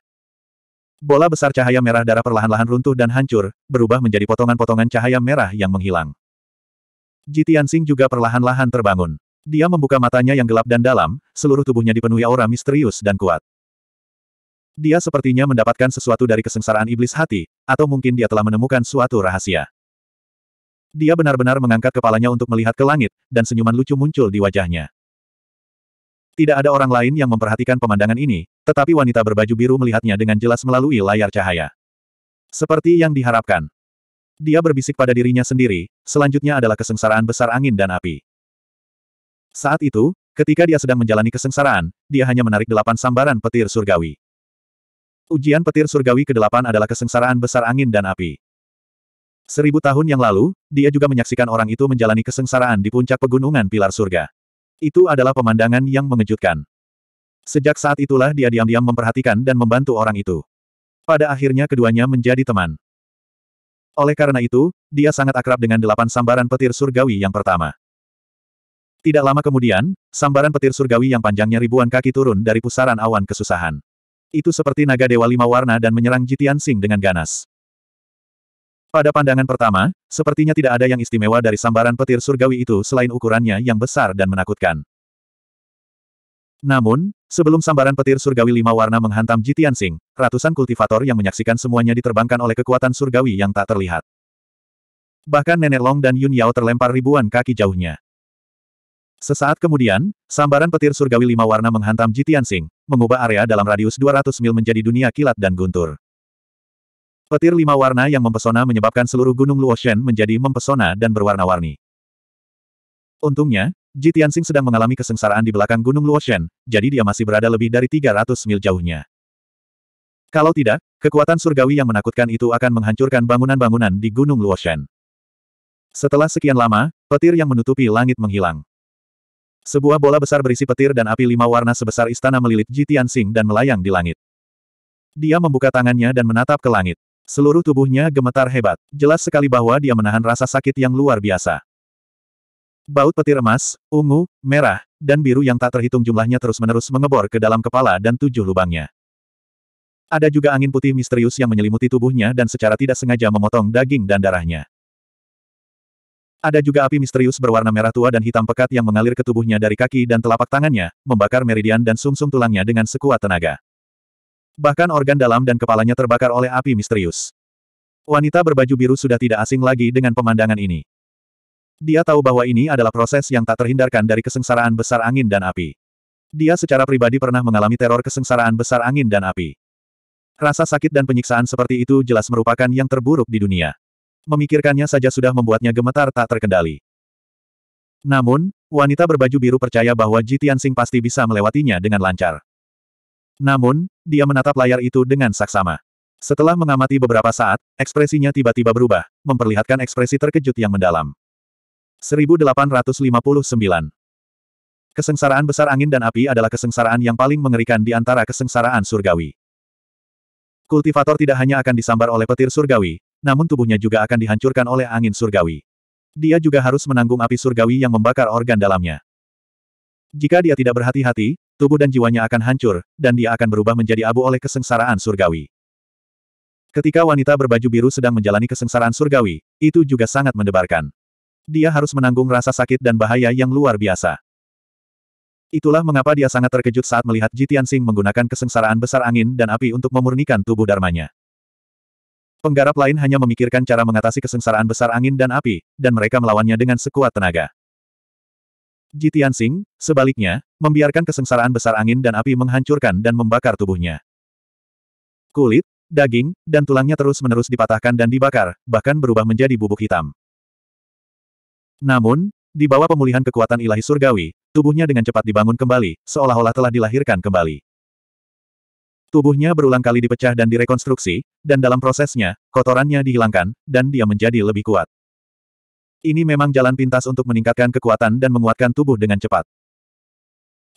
Bola besar cahaya merah darah perlahan-lahan runtuh dan hancur, berubah menjadi potongan-potongan cahaya merah yang menghilang. Jitiansing juga perlahan-lahan terbangun. Dia membuka matanya yang gelap dan dalam, seluruh tubuhnya dipenuhi aura misterius dan kuat. Dia sepertinya mendapatkan sesuatu dari kesengsaraan iblis hati, atau mungkin dia telah menemukan suatu rahasia. Dia benar-benar mengangkat kepalanya untuk melihat ke langit, dan senyuman lucu muncul di wajahnya. Tidak ada orang lain yang memperhatikan pemandangan ini, tetapi wanita berbaju biru melihatnya dengan jelas melalui layar cahaya. Seperti yang diharapkan. Dia berbisik pada dirinya sendiri, selanjutnya adalah kesengsaraan besar angin dan api. Saat itu, ketika dia sedang menjalani kesengsaraan, dia hanya menarik delapan sambaran petir surgawi. Ujian petir surgawi ke-8 adalah kesengsaraan besar angin dan api. Seribu tahun yang lalu, dia juga menyaksikan orang itu menjalani kesengsaraan di puncak pegunungan pilar surga. Itu adalah pemandangan yang mengejutkan. Sejak saat itulah dia diam-diam memperhatikan dan membantu orang itu. Pada akhirnya keduanya menjadi teman. Oleh karena itu, dia sangat akrab dengan delapan sambaran petir surgawi yang pertama. Tidak lama kemudian, sambaran petir surgawi yang panjangnya ribuan kaki turun dari pusaran awan kesusahan. Itu seperti naga dewa lima warna dan menyerang Jitian Sing dengan ganas. Pada pandangan pertama, sepertinya tidak ada yang istimewa dari sambaran petir surgawi itu selain ukurannya yang besar dan menakutkan. Namun, sebelum sambaran petir surgawi lima warna menghantam Jitian Sing, ratusan kultivator yang menyaksikan semuanya diterbangkan oleh kekuatan surgawi yang tak terlihat. Bahkan Nenek Long dan Yun Yao terlempar ribuan kaki jauhnya. Sesaat kemudian, sambaran petir surgawi lima warna menghantam Jitian Sing, mengubah area dalam radius 200 mil menjadi dunia kilat dan guntur. Petir lima warna yang mempesona menyebabkan seluruh Gunung Luoshen menjadi mempesona dan berwarna-warni. Untungnya, Ji Tianxing sedang mengalami kesengsaraan di belakang Gunung Luoshen, jadi dia masih berada lebih dari 300 mil jauhnya. Kalau tidak, kekuatan surgawi yang menakutkan itu akan menghancurkan bangunan-bangunan di Gunung Luoshen. Setelah sekian lama, petir yang menutupi langit menghilang. Sebuah bola besar berisi petir dan api lima warna sebesar istana melilit Ji Tianxing dan melayang di langit. Dia membuka tangannya dan menatap ke langit. Seluruh tubuhnya gemetar hebat. Jelas sekali bahwa dia menahan rasa sakit yang luar biasa. Baut petir emas, ungu, merah, dan biru yang tak terhitung jumlahnya terus-menerus mengebor ke dalam kepala dan tujuh lubangnya. Ada juga angin putih misterius yang menyelimuti tubuhnya dan secara tidak sengaja memotong daging dan darahnya. Ada juga api misterius berwarna merah tua dan hitam pekat yang mengalir ke tubuhnya dari kaki dan telapak tangannya, membakar meridian dan sumsum -sum tulangnya dengan sekuat tenaga. Bahkan organ dalam dan kepalanya terbakar oleh api misterius. Wanita berbaju biru sudah tidak asing lagi dengan pemandangan ini. Dia tahu bahwa ini adalah proses yang tak terhindarkan dari kesengsaraan besar angin dan api. Dia secara pribadi pernah mengalami teror kesengsaraan besar angin dan api. Rasa sakit dan penyiksaan seperti itu jelas merupakan yang terburuk di dunia. Memikirkannya saja sudah membuatnya gemetar tak terkendali. Namun, wanita berbaju biru percaya bahwa Jitian Sing pasti bisa melewatinya dengan lancar. Namun, dia menatap layar itu dengan saksama. Setelah mengamati beberapa saat, ekspresinya tiba-tiba berubah, memperlihatkan ekspresi terkejut yang mendalam. 1859 Kesengsaraan besar angin dan api adalah kesengsaraan yang paling mengerikan di antara kesengsaraan surgawi. Kultivator tidak hanya akan disambar oleh petir surgawi, namun tubuhnya juga akan dihancurkan oleh angin surgawi. Dia juga harus menanggung api surgawi yang membakar organ dalamnya. Jika dia tidak berhati-hati, tubuh dan jiwanya akan hancur, dan dia akan berubah menjadi abu oleh kesengsaraan surgawi. Ketika wanita berbaju biru sedang menjalani kesengsaraan surgawi, itu juga sangat mendebarkan. Dia harus menanggung rasa sakit dan bahaya yang luar biasa. Itulah mengapa dia sangat terkejut saat melihat Jitian Sing menggunakan kesengsaraan besar angin dan api untuk memurnikan tubuh darmanya. Penggarap lain hanya memikirkan cara mengatasi kesengsaraan besar angin dan api, dan mereka melawannya dengan sekuat tenaga. Jitian Tianxing, sebaliknya, membiarkan kesengsaraan besar angin dan api menghancurkan dan membakar tubuhnya. Kulit, daging, dan tulangnya terus-menerus dipatahkan dan dibakar, bahkan berubah menjadi bubuk hitam. Namun, di bawah pemulihan kekuatan ilahi surgawi, tubuhnya dengan cepat dibangun kembali, seolah-olah telah dilahirkan kembali. Tubuhnya berulang kali dipecah dan direkonstruksi, dan dalam prosesnya, kotorannya dihilangkan, dan dia menjadi lebih kuat. Ini memang jalan pintas untuk meningkatkan kekuatan dan menguatkan tubuh dengan cepat.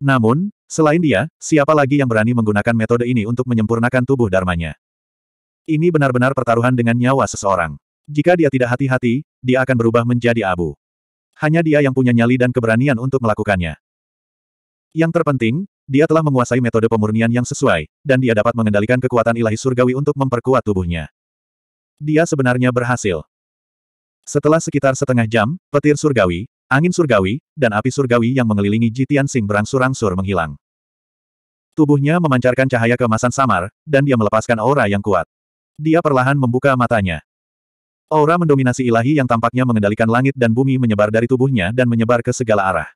Namun, selain dia, siapa lagi yang berani menggunakan metode ini untuk menyempurnakan tubuh Darmanya? Ini benar-benar pertaruhan dengan nyawa seseorang. Jika dia tidak hati-hati, dia akan berubah menjadi abu. Hanya dia yang punya nyali dan keberanian untuk melakukannya. Yang terpenting, dia telah menguasai metode pemurnian yang sesuai, dan dia dapat mengendalikan kekuatan ilahi surgawi untuk memperkuat tubuhnya. Dia sebenarnya berhasil. Setelah sekitar setengah jam, petir surgawi, angin surgawi, dan api surgawi yang mengelilingi Jitian Sing berangsur-angsur menghilang. Tubuhnya memancarkan cahaya kemasan samar, dan dia melepaskan aura yang kuat. Dia perlahan membuka matanya. Aura mendominasi ilahi yang tampaknya mengendalikan langit dan bumi menyebar dari tubuhnya dan menyebar ke segala arah.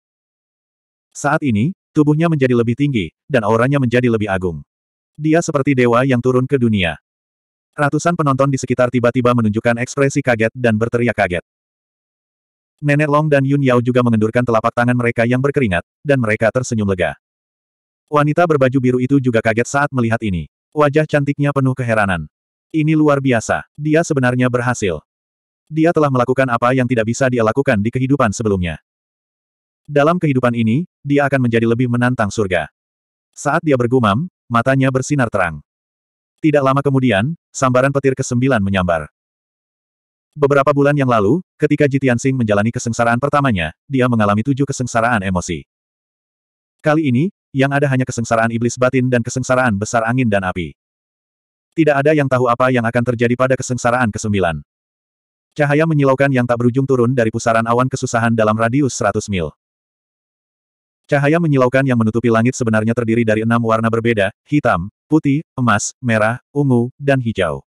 Saat ini, tubuhnya menjadi lebih tinggi, dan auranya menjadi lebih agung. Dia seperti dewa yang turun ke dunia. Ratusan penonton di sekitar tiba-tiba menunjukkan ekspresi kaget dan berteriak kaget. Nenek Long dan Yun Yao juga mengendurkan telapak tangan mereka yang berkeringat, dan mereka tersenyum lega. Wanita berbaju biru itu juga kaget saat melihat ini. Wajah cantiknya penuh keheranan. Ini luar biasa. Dia sebenarnya berhasil. Dia telah melakukan apa yang tidak bisa dia lakukan di kehidupan sebelumnya. Dalam kehidupan ini, dia akan menjadi lebih menantang surga. Saat dia bergumam, matanya bersinar terang. Tidak lama kemudian, Sambaran petir ke-9 menyambar. Beberapa bulan yang lalu, ketika Jitian Sing menjalani kesengsaraan pertamanya, dia mengalami tujuh kesengsaraan emosi. Kali ini, yang ada hanya kesengsaraan iblis batin dan kesengsaraan besar angin dan api. Tidak ada yang tahu apa yang akan terjadi pada kesengsaraan ke-9. Cahaya menyilaukan yang tak berujung turun dari pusaran awan kesusahan dalam radius 100 mil. Cahaya menyilaukan yang menutupi langit sebenarnya terdiri dari enam warna berbeda, hitam, putih, emas, merah, ungu, dan hijau.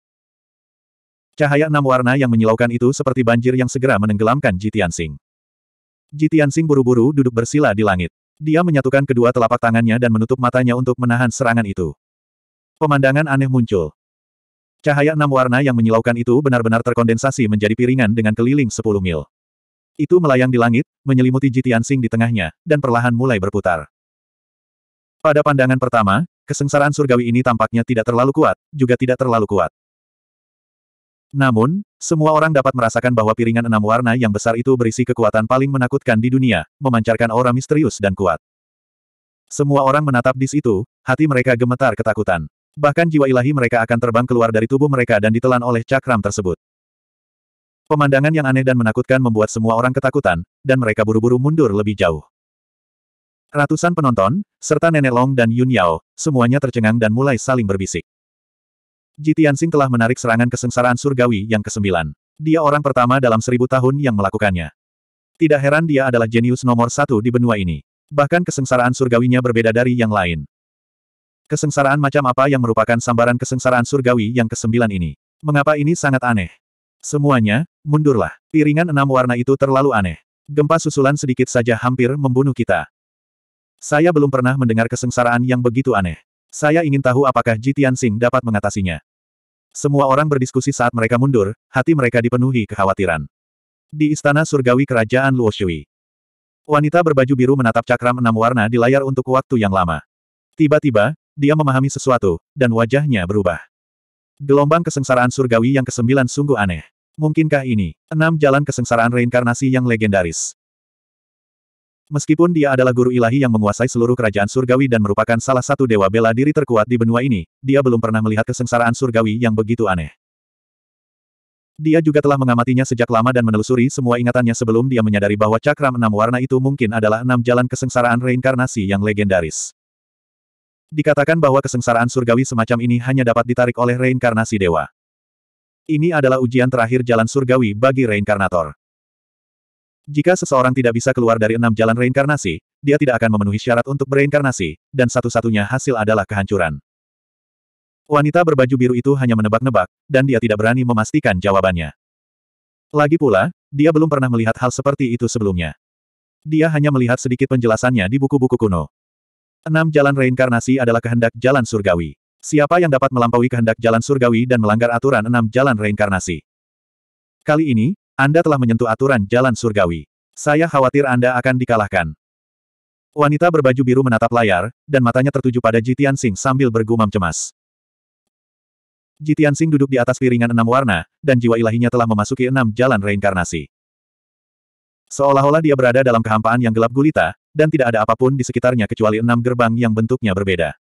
Cahaya enam warna yang menyilaukan itu seperti banjir yang segera menenggelamkan Jitian Sing. Jitian Sing buru-buru duduk bersila di langit. Dia menyatukan kedua telapak tangannya dan menutup matanya untuk menahan serangan itu. Pemandangan aneh muncul. Cahaya enam warna yang menyilaukan itu benar-benar terkondensasi menjadi piringan dengan keliling 10 mil. Itu melayang di langit, menyelimuti Jitian Sing di tengahnya, dan perlahan mulai berputar. Pada pandangan pertama, Kesengsaraan surgawi ini tampaknya tidak terlalu kuat, juga tidak terlalu kuat. Namun, semua orang dapat merasakan bahwa piringan enam warna yang besar itu berisi kekuatan paling menakutkan di dunia, memancarkan aura misterius dan kuat. Semua orang menatap di situ, hati mereka gemetar ketakutan. Bahkan jiwa ilahi mereka akan terbang keluar dari tubuh mereka dan ditelan oleh cakram tersebut. Pemandangan yang aneh dan menakutkan membuat semua orang ketakutan, dan mereka buru-buru mundur lebih jauh. Ratusan penonton, serta Nenek Long dan Yun Yao, semuanya tercengang dan mulai saling berbisik. Ji Tianxing telah menarik serangan kesengsaraan surgawi yang kesembilan. Dia orang pertama dalam seribu tahun yang melakukannya. Tidak heran dia adalah jenius nomor satu di benua ini. Bahkan kesengsaraan surgawinya berbeda dari yang lain. Kesengsaraan macam apa yang merupakan sambaran kesengsaraan surgawi yang kesembilan ini? Mengapa ini sangat aneh? Semuanya, mundurlah. Piringan enam warna itu terlalu aneh. Gempa susulan sedikit saja hampir membunuh kita. Saya belum pernah mendengar kesengsaraan yang begitu aneh. Saya ingin tahu apakah Ji Tianxing dapat mengatasinya. Semua orang berdiskusi saat mereka mundur, hati mereka dipenuhi kekhawatiran. Di Istana Surgawi Kerajaan Luoshui. Wanita berbaju biru menatap cakram enam warna di layar untuk waktu yang lama. Tiba-tiba, dia memahami sesuatu, dan wajahnya berubah. Gelombang kesengsaraan surgawi yang kesembilan sungguh aneh. Mungkinkah ini, enam jalan kesengsaraan reinkarnasi yang legendaris? Meskipun dia adalah guru ilahi yang menguasai seluruh kerajaan surgawi dan merupakan salah satu dewa bela diri terkuat di benua ini, dia belum pernah melihat kesengsaraan surgawi yang begitu aneh. Dia juga telah mengamatinya sejak lama dan menelusuri semua ingatannya sebelum dia menyadari bahwa cakram enam warna itu mungkin adalah enam jalan kesengsaraan reinkarnasi yang legendaris. Dikatakan bahwa kesengsaraan surgawi semacam ini hanya dapat ditarik oleh reinkarnasi dewa. Ini adalah ujian terakhir jalan surgawi bagi reinkarnator. Jika seseorang tidak bisa keluar dari enam jalan reinkarnasi, dia tidak akan memenuhi syarat untuk bereinkarnasi, dan satu-satunya hasil adalah kehancuran. Wanita berbaju biru itu hanya menebak-nebak, dan dia tidak berani memastikan jawabannya. Lagi pula, dia belum pernah melihat hal seperti itu sebelumnya. Dia hanya melihat sedikit penjelasannya di buku-buku kuno. Enam jalan reinkarnasi adalah kehendak jalan surgawi. Siapa yang dapat melampaui kehendak jalan surgawi dan melanggar aturan enam jalan reinkarnasi? Kali ini, anda telah menyentuh aturan jalan surgawi. Saya khawatir Anda akan dikalahkan. Wanita berbaju biru menatap layar, dan matanya tertuju pada Jitian Sing sambil bergumam cemas. Jitian Sing duduk di atas piringan enam warna, dan jiwa ilahinya telah memasuki enam jalan reinkarnasi. Seolah-olah dia berada dalam kehampaan yang gelap gulita, dan tidak ada apapun di sekitarnya kecuali enam gerbang yang bentuknya berbeda.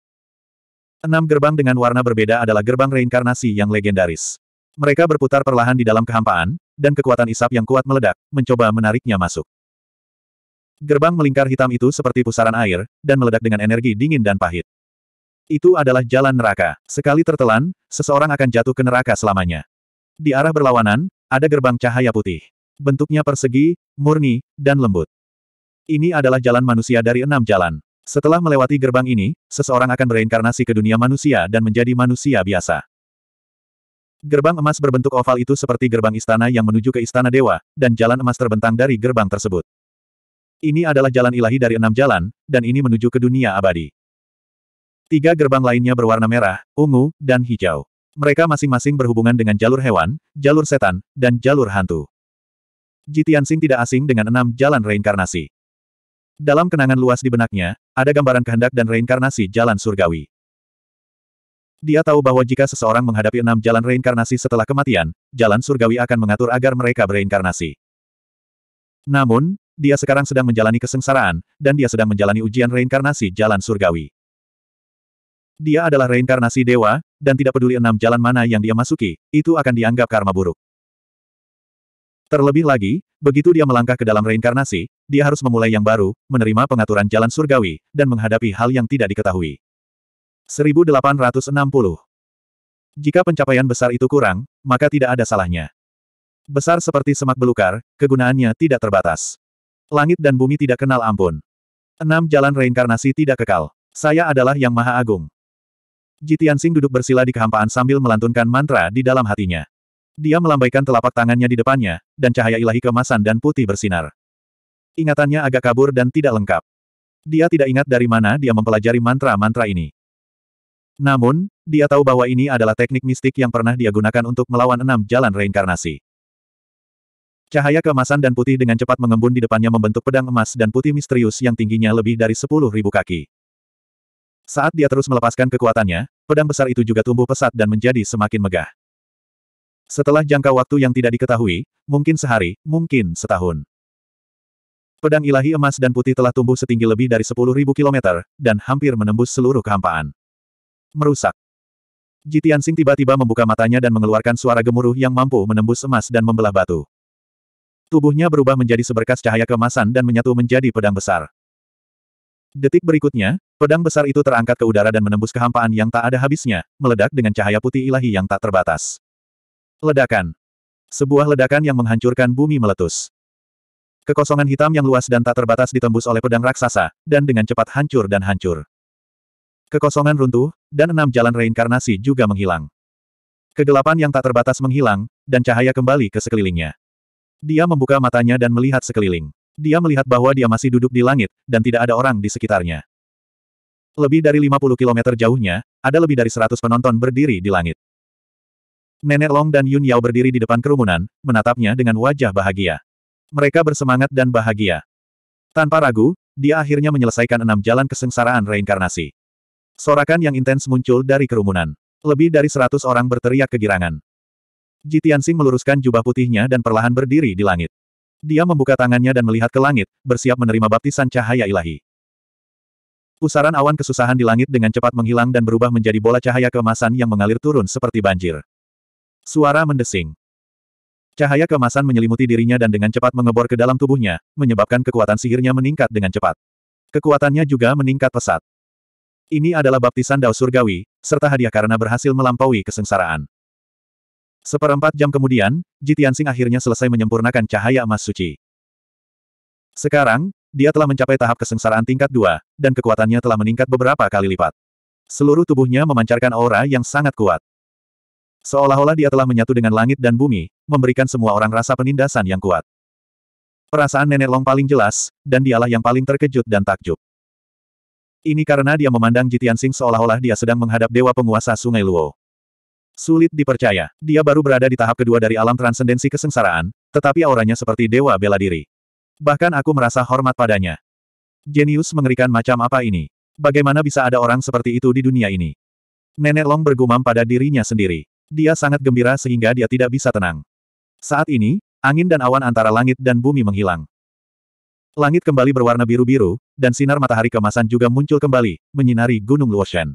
Enam gerbang dengan warna berbeda adalah gerbang reinkarnasi yang legendaris. Mereka berputar perlahan di dalam kehampaan, dan kekuatan isap yang kuat meledak, mencoba menariknya masuk. Gerbang melingkar hitam itu seperti pusaran air, dan meledak dengan energi dingin dan pahit. Itu adalah jalan neraka. Sekali tertelan, seseorang akan jatuh ke neraka selamanya. Di arah berlawanan, ada gerbang cahaya putih. Bentuknya persegi, murni, dan lembut. Ini adalah jalan manusia dari enam jalan. Setelah melewati gerbang ini, seseorang akan bereinkarnasi ke dunia manusia dan menjadi manusia biasa. Gerbang emas berbentuk oval itu seperti gerbang istana yang menuju ke istana dewa, dan jalan emas terbentang dari gerbang tersebut. Ini adalah jalan ilahi dari enam jalan, dan ini menuju ke dunia abadi. Tiga gerbang lainnya berwarna merah, ungu, dan hijau. Mereka masing-masing berhubungan dengan jalur hewan, jalur setan, dan jalur hantu. Jitiansing tidak asing dengan enam jalan reinkarnasi. Dalam kenangan luas di benaknya, ada gambaran kehendak dan reinkarnasi jalan surgawi. Dia tahu bahwa jika seseorang menghadapi enam jalan reinkarnasi setelah kematian, jalan surgawi akan mengatur agar mereka bereinkarnasi. Namun, dia sekarang sedang menjalani kesengsaraan, dan dia sedang menjalani ujian reinkarnasi jalan surgawi. Dia adalah reinkarnasi dewa, dan tidak peduli enam jalan mana yang dia masuki, itu akan dianggap karma buruk. Terlebih lagi, begitu dia melangkah ke dalam reinkarnasi, dia harus memulai yang baru, menerima pengaturan jalan surgawi, dan menghadapi hal yang tidak diketahui. 1860. Jika pencapaian besar itu kurang, maka tidak ada salahnya. Besar seperti semak belukar, kegunaannya tidak terbatas. Langit dan bumi tidak kenal ampun. Enam jalan reinkarnasi tidak kekal. Saya adalah Yang Maha Agung. Jitian Sing duduk bersila di kehampaan sambil melantunkan mantra di dalam hatinya. Dia melambaikan telapak tangannya di depannya, dan cahaya ilahi kemasan dan putih bersinar. Ingatannya agak kabur dan tidak lengkap. Dia tidak ingat dari mana dia mempelajari mantra-mantra ini. Namun, dia tahu bahwa ini adalah teknik mistik yang pernah dia gunakan untuk melawan enam jalan reinkarnasi. Cahaya keemasan dan putih dengan cepat mengembun di depannya membentuk pedang emas dan putih misterius yang tingginya lebih dari sepuluh ribu kaki. Saat dia terus melepaskan kekuatannya, pedang besar itu juga tumbuh pesat dan menjadi semakin megah. Setelah jangka waktu yang tidak diketahui, mungkin sehari, mungkin setahun. Pedang ilahi emas dan putih telah tumbuh setinggi lebih dari sepuluh ribu kilometer, dan hampir menembus seluruh kehampaan. Merusak. Jitian Sing tiba-tiba membuka matanya dan mengeluarkan suara gemuruh yang mampu menembus emas dan membelah batu. Tubuhnya berubah menjadi seberkas cahaya kemasan dan menyatu menjadi pedang besar. Detik berikutnya, pedang besar itu terangkat ke udara dan menembus kehampaan yang tak ada habisnya, meledak dengan cahaya putih ilahi yang tak terbatas. Ledakan. Sebuah ledakan yang menghancurkan bumi meletus. Kekosongan hitam yang luas dan tak terbatas ditembus oleh pedang raksasa, dan dengan cepat hancur dan hancur. Kekosongan runtuh, dan enam jalan reinkarnasi juga menghilang. Kegelapan yang tak terbatas menghilang, dan cahaya kembali ke sekelilingnya. Dia membuka matanya dan melihat sekeliling. Dia melihat bahwa dia masih duduk di langit, dan tidak ada orang di sekitarnya. Lebih dari 50 km jauhnya, ada lebih dari 100 penonton berdiri di langit. Nenek Long dan Yun Yao berdiri di depan kerumunan, menatapnya dengan wajah bahagia. Mereka bersemangat dan bahagia. Tanpa ragu, dia akhirnya menyelesaikan enam jalan kesengsaraan reinkarnasi. Sorakan yang intens muncul dari kerumunan. Lebih dari seratus orang berteriak kegirangan. Ji meluruskan jubah putihnya dan perlahan berdiri di langit. Dia membuka tangannya dan melihat ke langit, bersiap menerima baptisan cahaya ilahi. Pusaran awan kesusahan di langit dengan cepat menghilang dan berubah menjadi bola cahaya kemasan yang mengalir turun seperti banjir. Suara mendesing. Cahaya kemasan menyelimuti dirinya dan dengan cepat mengebor ke dalam tubuhnya, menyebabkan kekuatan sihirnya meningkat dengan cepat. Kekuatannya juga meningkat pesat. Ini adalah baptisan dao surgawi, serta hadiah karena berhasil melampaui kesengsaraan. Seperempat jam kemudian, Jitiansing akhirnya selesai menyempurnakan cahaya emas suci. Sekarang, dia telah mencapai tahap kesengsaraan tingkat dua dan kekuatannya telah meningkat beberapa kali lipat. Seluruh tubuhnya memancarkan aura yang sangat kuat. Seolah-olah dia telah menyatu dengan langit dan bumi, memberikan semua orang rasa penindasan yang kuat. Perasaan Nenek Long paling jelas, dan dialah yang paling terkejut dan takjub. Ini karena dia memandang Jitian Sing seolah-olah dia sedang menghadap dewa penguasa sungai Luo. Sulit dipercaya, dia baru berada di tahap kedua dari alam transendensi kesengsaraan, tetapi auranya seperti dewa bela diri. Bahkan aku merasa hormat padanya. Genius mengerikan macam apa ini? Bagaimana bisa ada orang seperti itu di dunia ini? Nenek Long bergumam pada dirinya sendiri. Dia sangat gembira sehingga dia tidak bisa tenang. Saat ini, angin dan awan antara langit dan bumi menghilang. Langit kembali berwarna biru-biru, dan sinar matahari kemasan juga muncul kembali, menyinari Gunung Luoshan.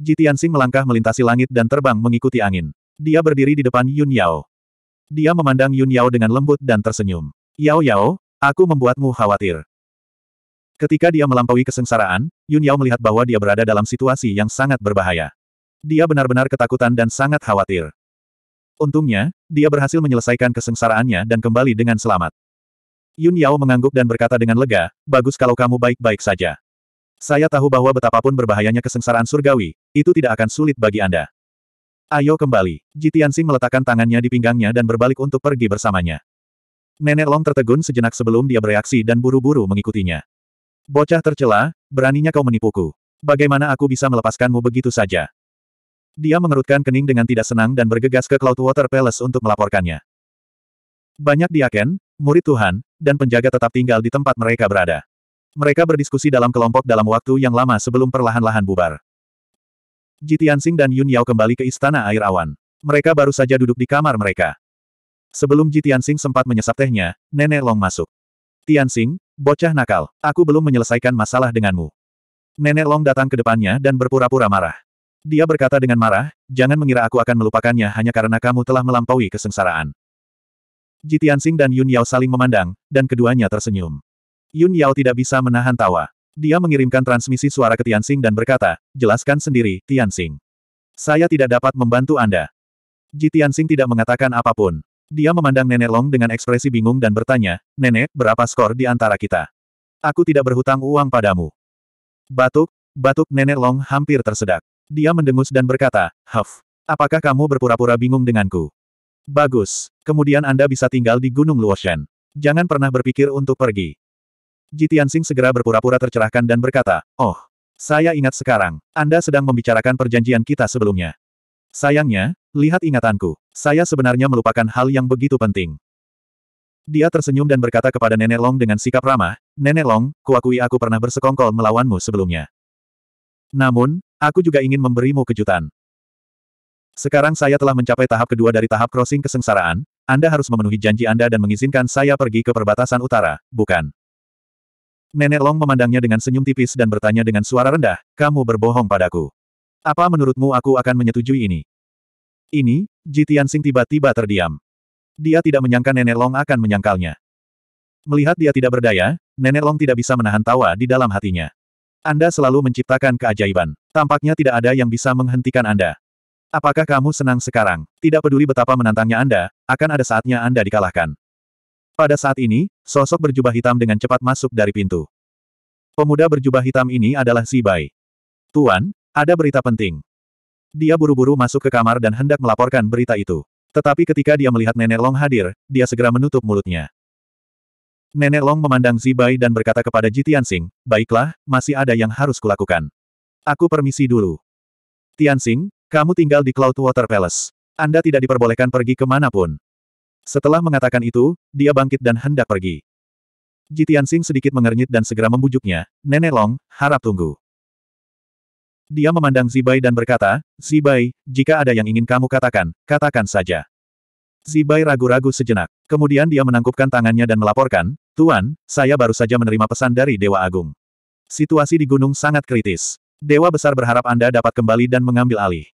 Sing melangkah melintasi langit dan terbang mengikuti angin. Dia berdiri di depan Yun Yao. Dia memandang Yun Yao dengan lembut dan tersenyum. Yao Yao, aku membuatmu khawatir. Ketika dia melampaui kesengsaraan, Yun Yao melihat bahwa dia berada dalam situasi yang sangat berbahaya. Dia benar-benar ketakutan dan sangat khawatir. Untungnya, dia berhasil menyelesaikan kesengsaraannya dan kembali dengan selamat. Yun Yao mengangguk dan berkata dengan lega, bagus kalau kamu baik-baik saja. Saya tahu bahwa betapapun berbahayanya kesengsaraan surgawi, itu tidak akan sulit bagi Anda. Ayo kembali. Jitiansing meletakkan tangannya di pinggangnya dan berbalik untuk pergi bersamanya. Nenek Long tertegun sejenak sebelum dia bereaksi dan buru-buru mengikutinya. Bocah tercela, beraninya kau menipuku. Bagaimana aku bisa melepaskanmu begitu saja? Dia mengerutkan kening dengan tidak senang dan bergegas ke Cloudwater Palace untuk melaporkannya. Banyak diaken, murid Tuhan, dan penjaga tetap tinggal di tempat mereka berada. Mereka berdiskusi dalam kelompok dalam waktu yang lama sebelum perlahan-lahan bubar. Jitiansing dan Yun Yao kembali ke Istana Air Awan. Mereka baru saja duduk di kamar mereka. Sebelum Jitiansing sempat menyesap tehnya, Nenek Long masuk. Tiansing, bocah nakal, aku belum menyelesaikan masalah denganmu. Nenek Long datang ke depannya dan berpura-pura marah. Dia berkata dengan marah, jangan mengira aku akan melupakannya hanya karena kamu telah melampaui kesengsaraan. Ji Tianxing dan Yun Yao saling memandang, dan keduanya tersenyum. Yun Yao tidak bisa menahan tawa. Dia mengirimkan transmisi suara ke Tianxing dan berkata, jelaskan sendiri, Tianxing. Saya tidak dapat membantu Anda. Ji Tianxing tidak mengatakan apapun. Dia memandang Nenek Long dengan ekspresi bingung dan bertanya, Nenek, berapa skor di antara kita? Aku tidak berhutang uang padamu. Batuk, batuk Nenek Long hampir tersedak. Dia mendengus dan berkata, Huff, apakah kamu berpura-pura bingung denganku? Bagus. Kemudian Anda bisa tinggal di Gunung Luoshan. Jangan pernah berpikir untuk pergi. Jitiansing segera berpura-pura tercerahkan dan berkata, Oh, saya ingat sekarang, Anda sedang membicarakan perjanjian kita sebelumnya. Sayangnya, lihat ingatanku, saya sebenarnya melupakan hal yang begitu penting. Dia tersenyum dan berkata kepada Nenek Long dengan sikap ramah, Nenek Long, kuakui aku pernah bersekongkol melawanmu sebelumnya. Namun, aku juga ingin memberimu kejutan. Sekarang saya telah mencapai tahap kedua dari tahap crossing kesengsaraan, Anda harus memenuhi janji Anda dan mengizinkan saya pergi ke perbatasan utara, bukan? Nenek Long memandangnya dengan senyum tipis dan bertanya dengan suara rendah, kamu berbohong padaku. Apa menurutmu aku akan menyetujui ini? Ini, Jitian Sing tiba-tiba terdiam. Dia tidak menyangka Nenek Long akan menyangkalnya. Melihat dia tidak berdaya, Nenek Long tidak bisa menahan tawa di dalam hatinya. Anda selalu menciptakan keajaiban. Tampaknya tidak ada yang bisa menghentikan Anda. Apakah kamu senang sekarang? Tidak peduli betapa menantangnya Anda, akan ada saatnya Anda dikalahkan. Pada saat ini, sosok berjubah hitam dengan cepat masuk dari pintu. Pemuda berjubah hitam ini adalah Zibai. Tuan, ada berita penting. Dia buru-buru masuk ke kamar dan hendak melaporkan berita itu. Tetapi ketika dia melihat Nenek Long hadir, dia segera menutup mulutnya. Nenek Long memandang Zibai dan berkata kepada Jitian Sing, baiklah, masih ada yang harus kulakukan. Aku permisi dulu. Tian Sing. Kamu tinggal di Cloud Water Palace. Anda tidak diperbolehkan pergi kemanapun. Setelah mengatakan itu, dia bangkit dan hendak pergi. Jitian Jitiansing sedikit mengernyit dan segera membujuknya, Nenek Long, harap tunggu. Dia memandang Zibai dan berkata, Zibai, jika ada yang ingin kamu katakan, katakan saja. Zibai ragu-ragu sejenak. Kemudian dia menangkupkan tangannya dan melaporkan, Tuan, saya baru saja menerima pesan dari Dewa Agung. Situasi di gunung sangat kritis. Dewa Besar berharap Anda dapat kembali dan mengambil alih.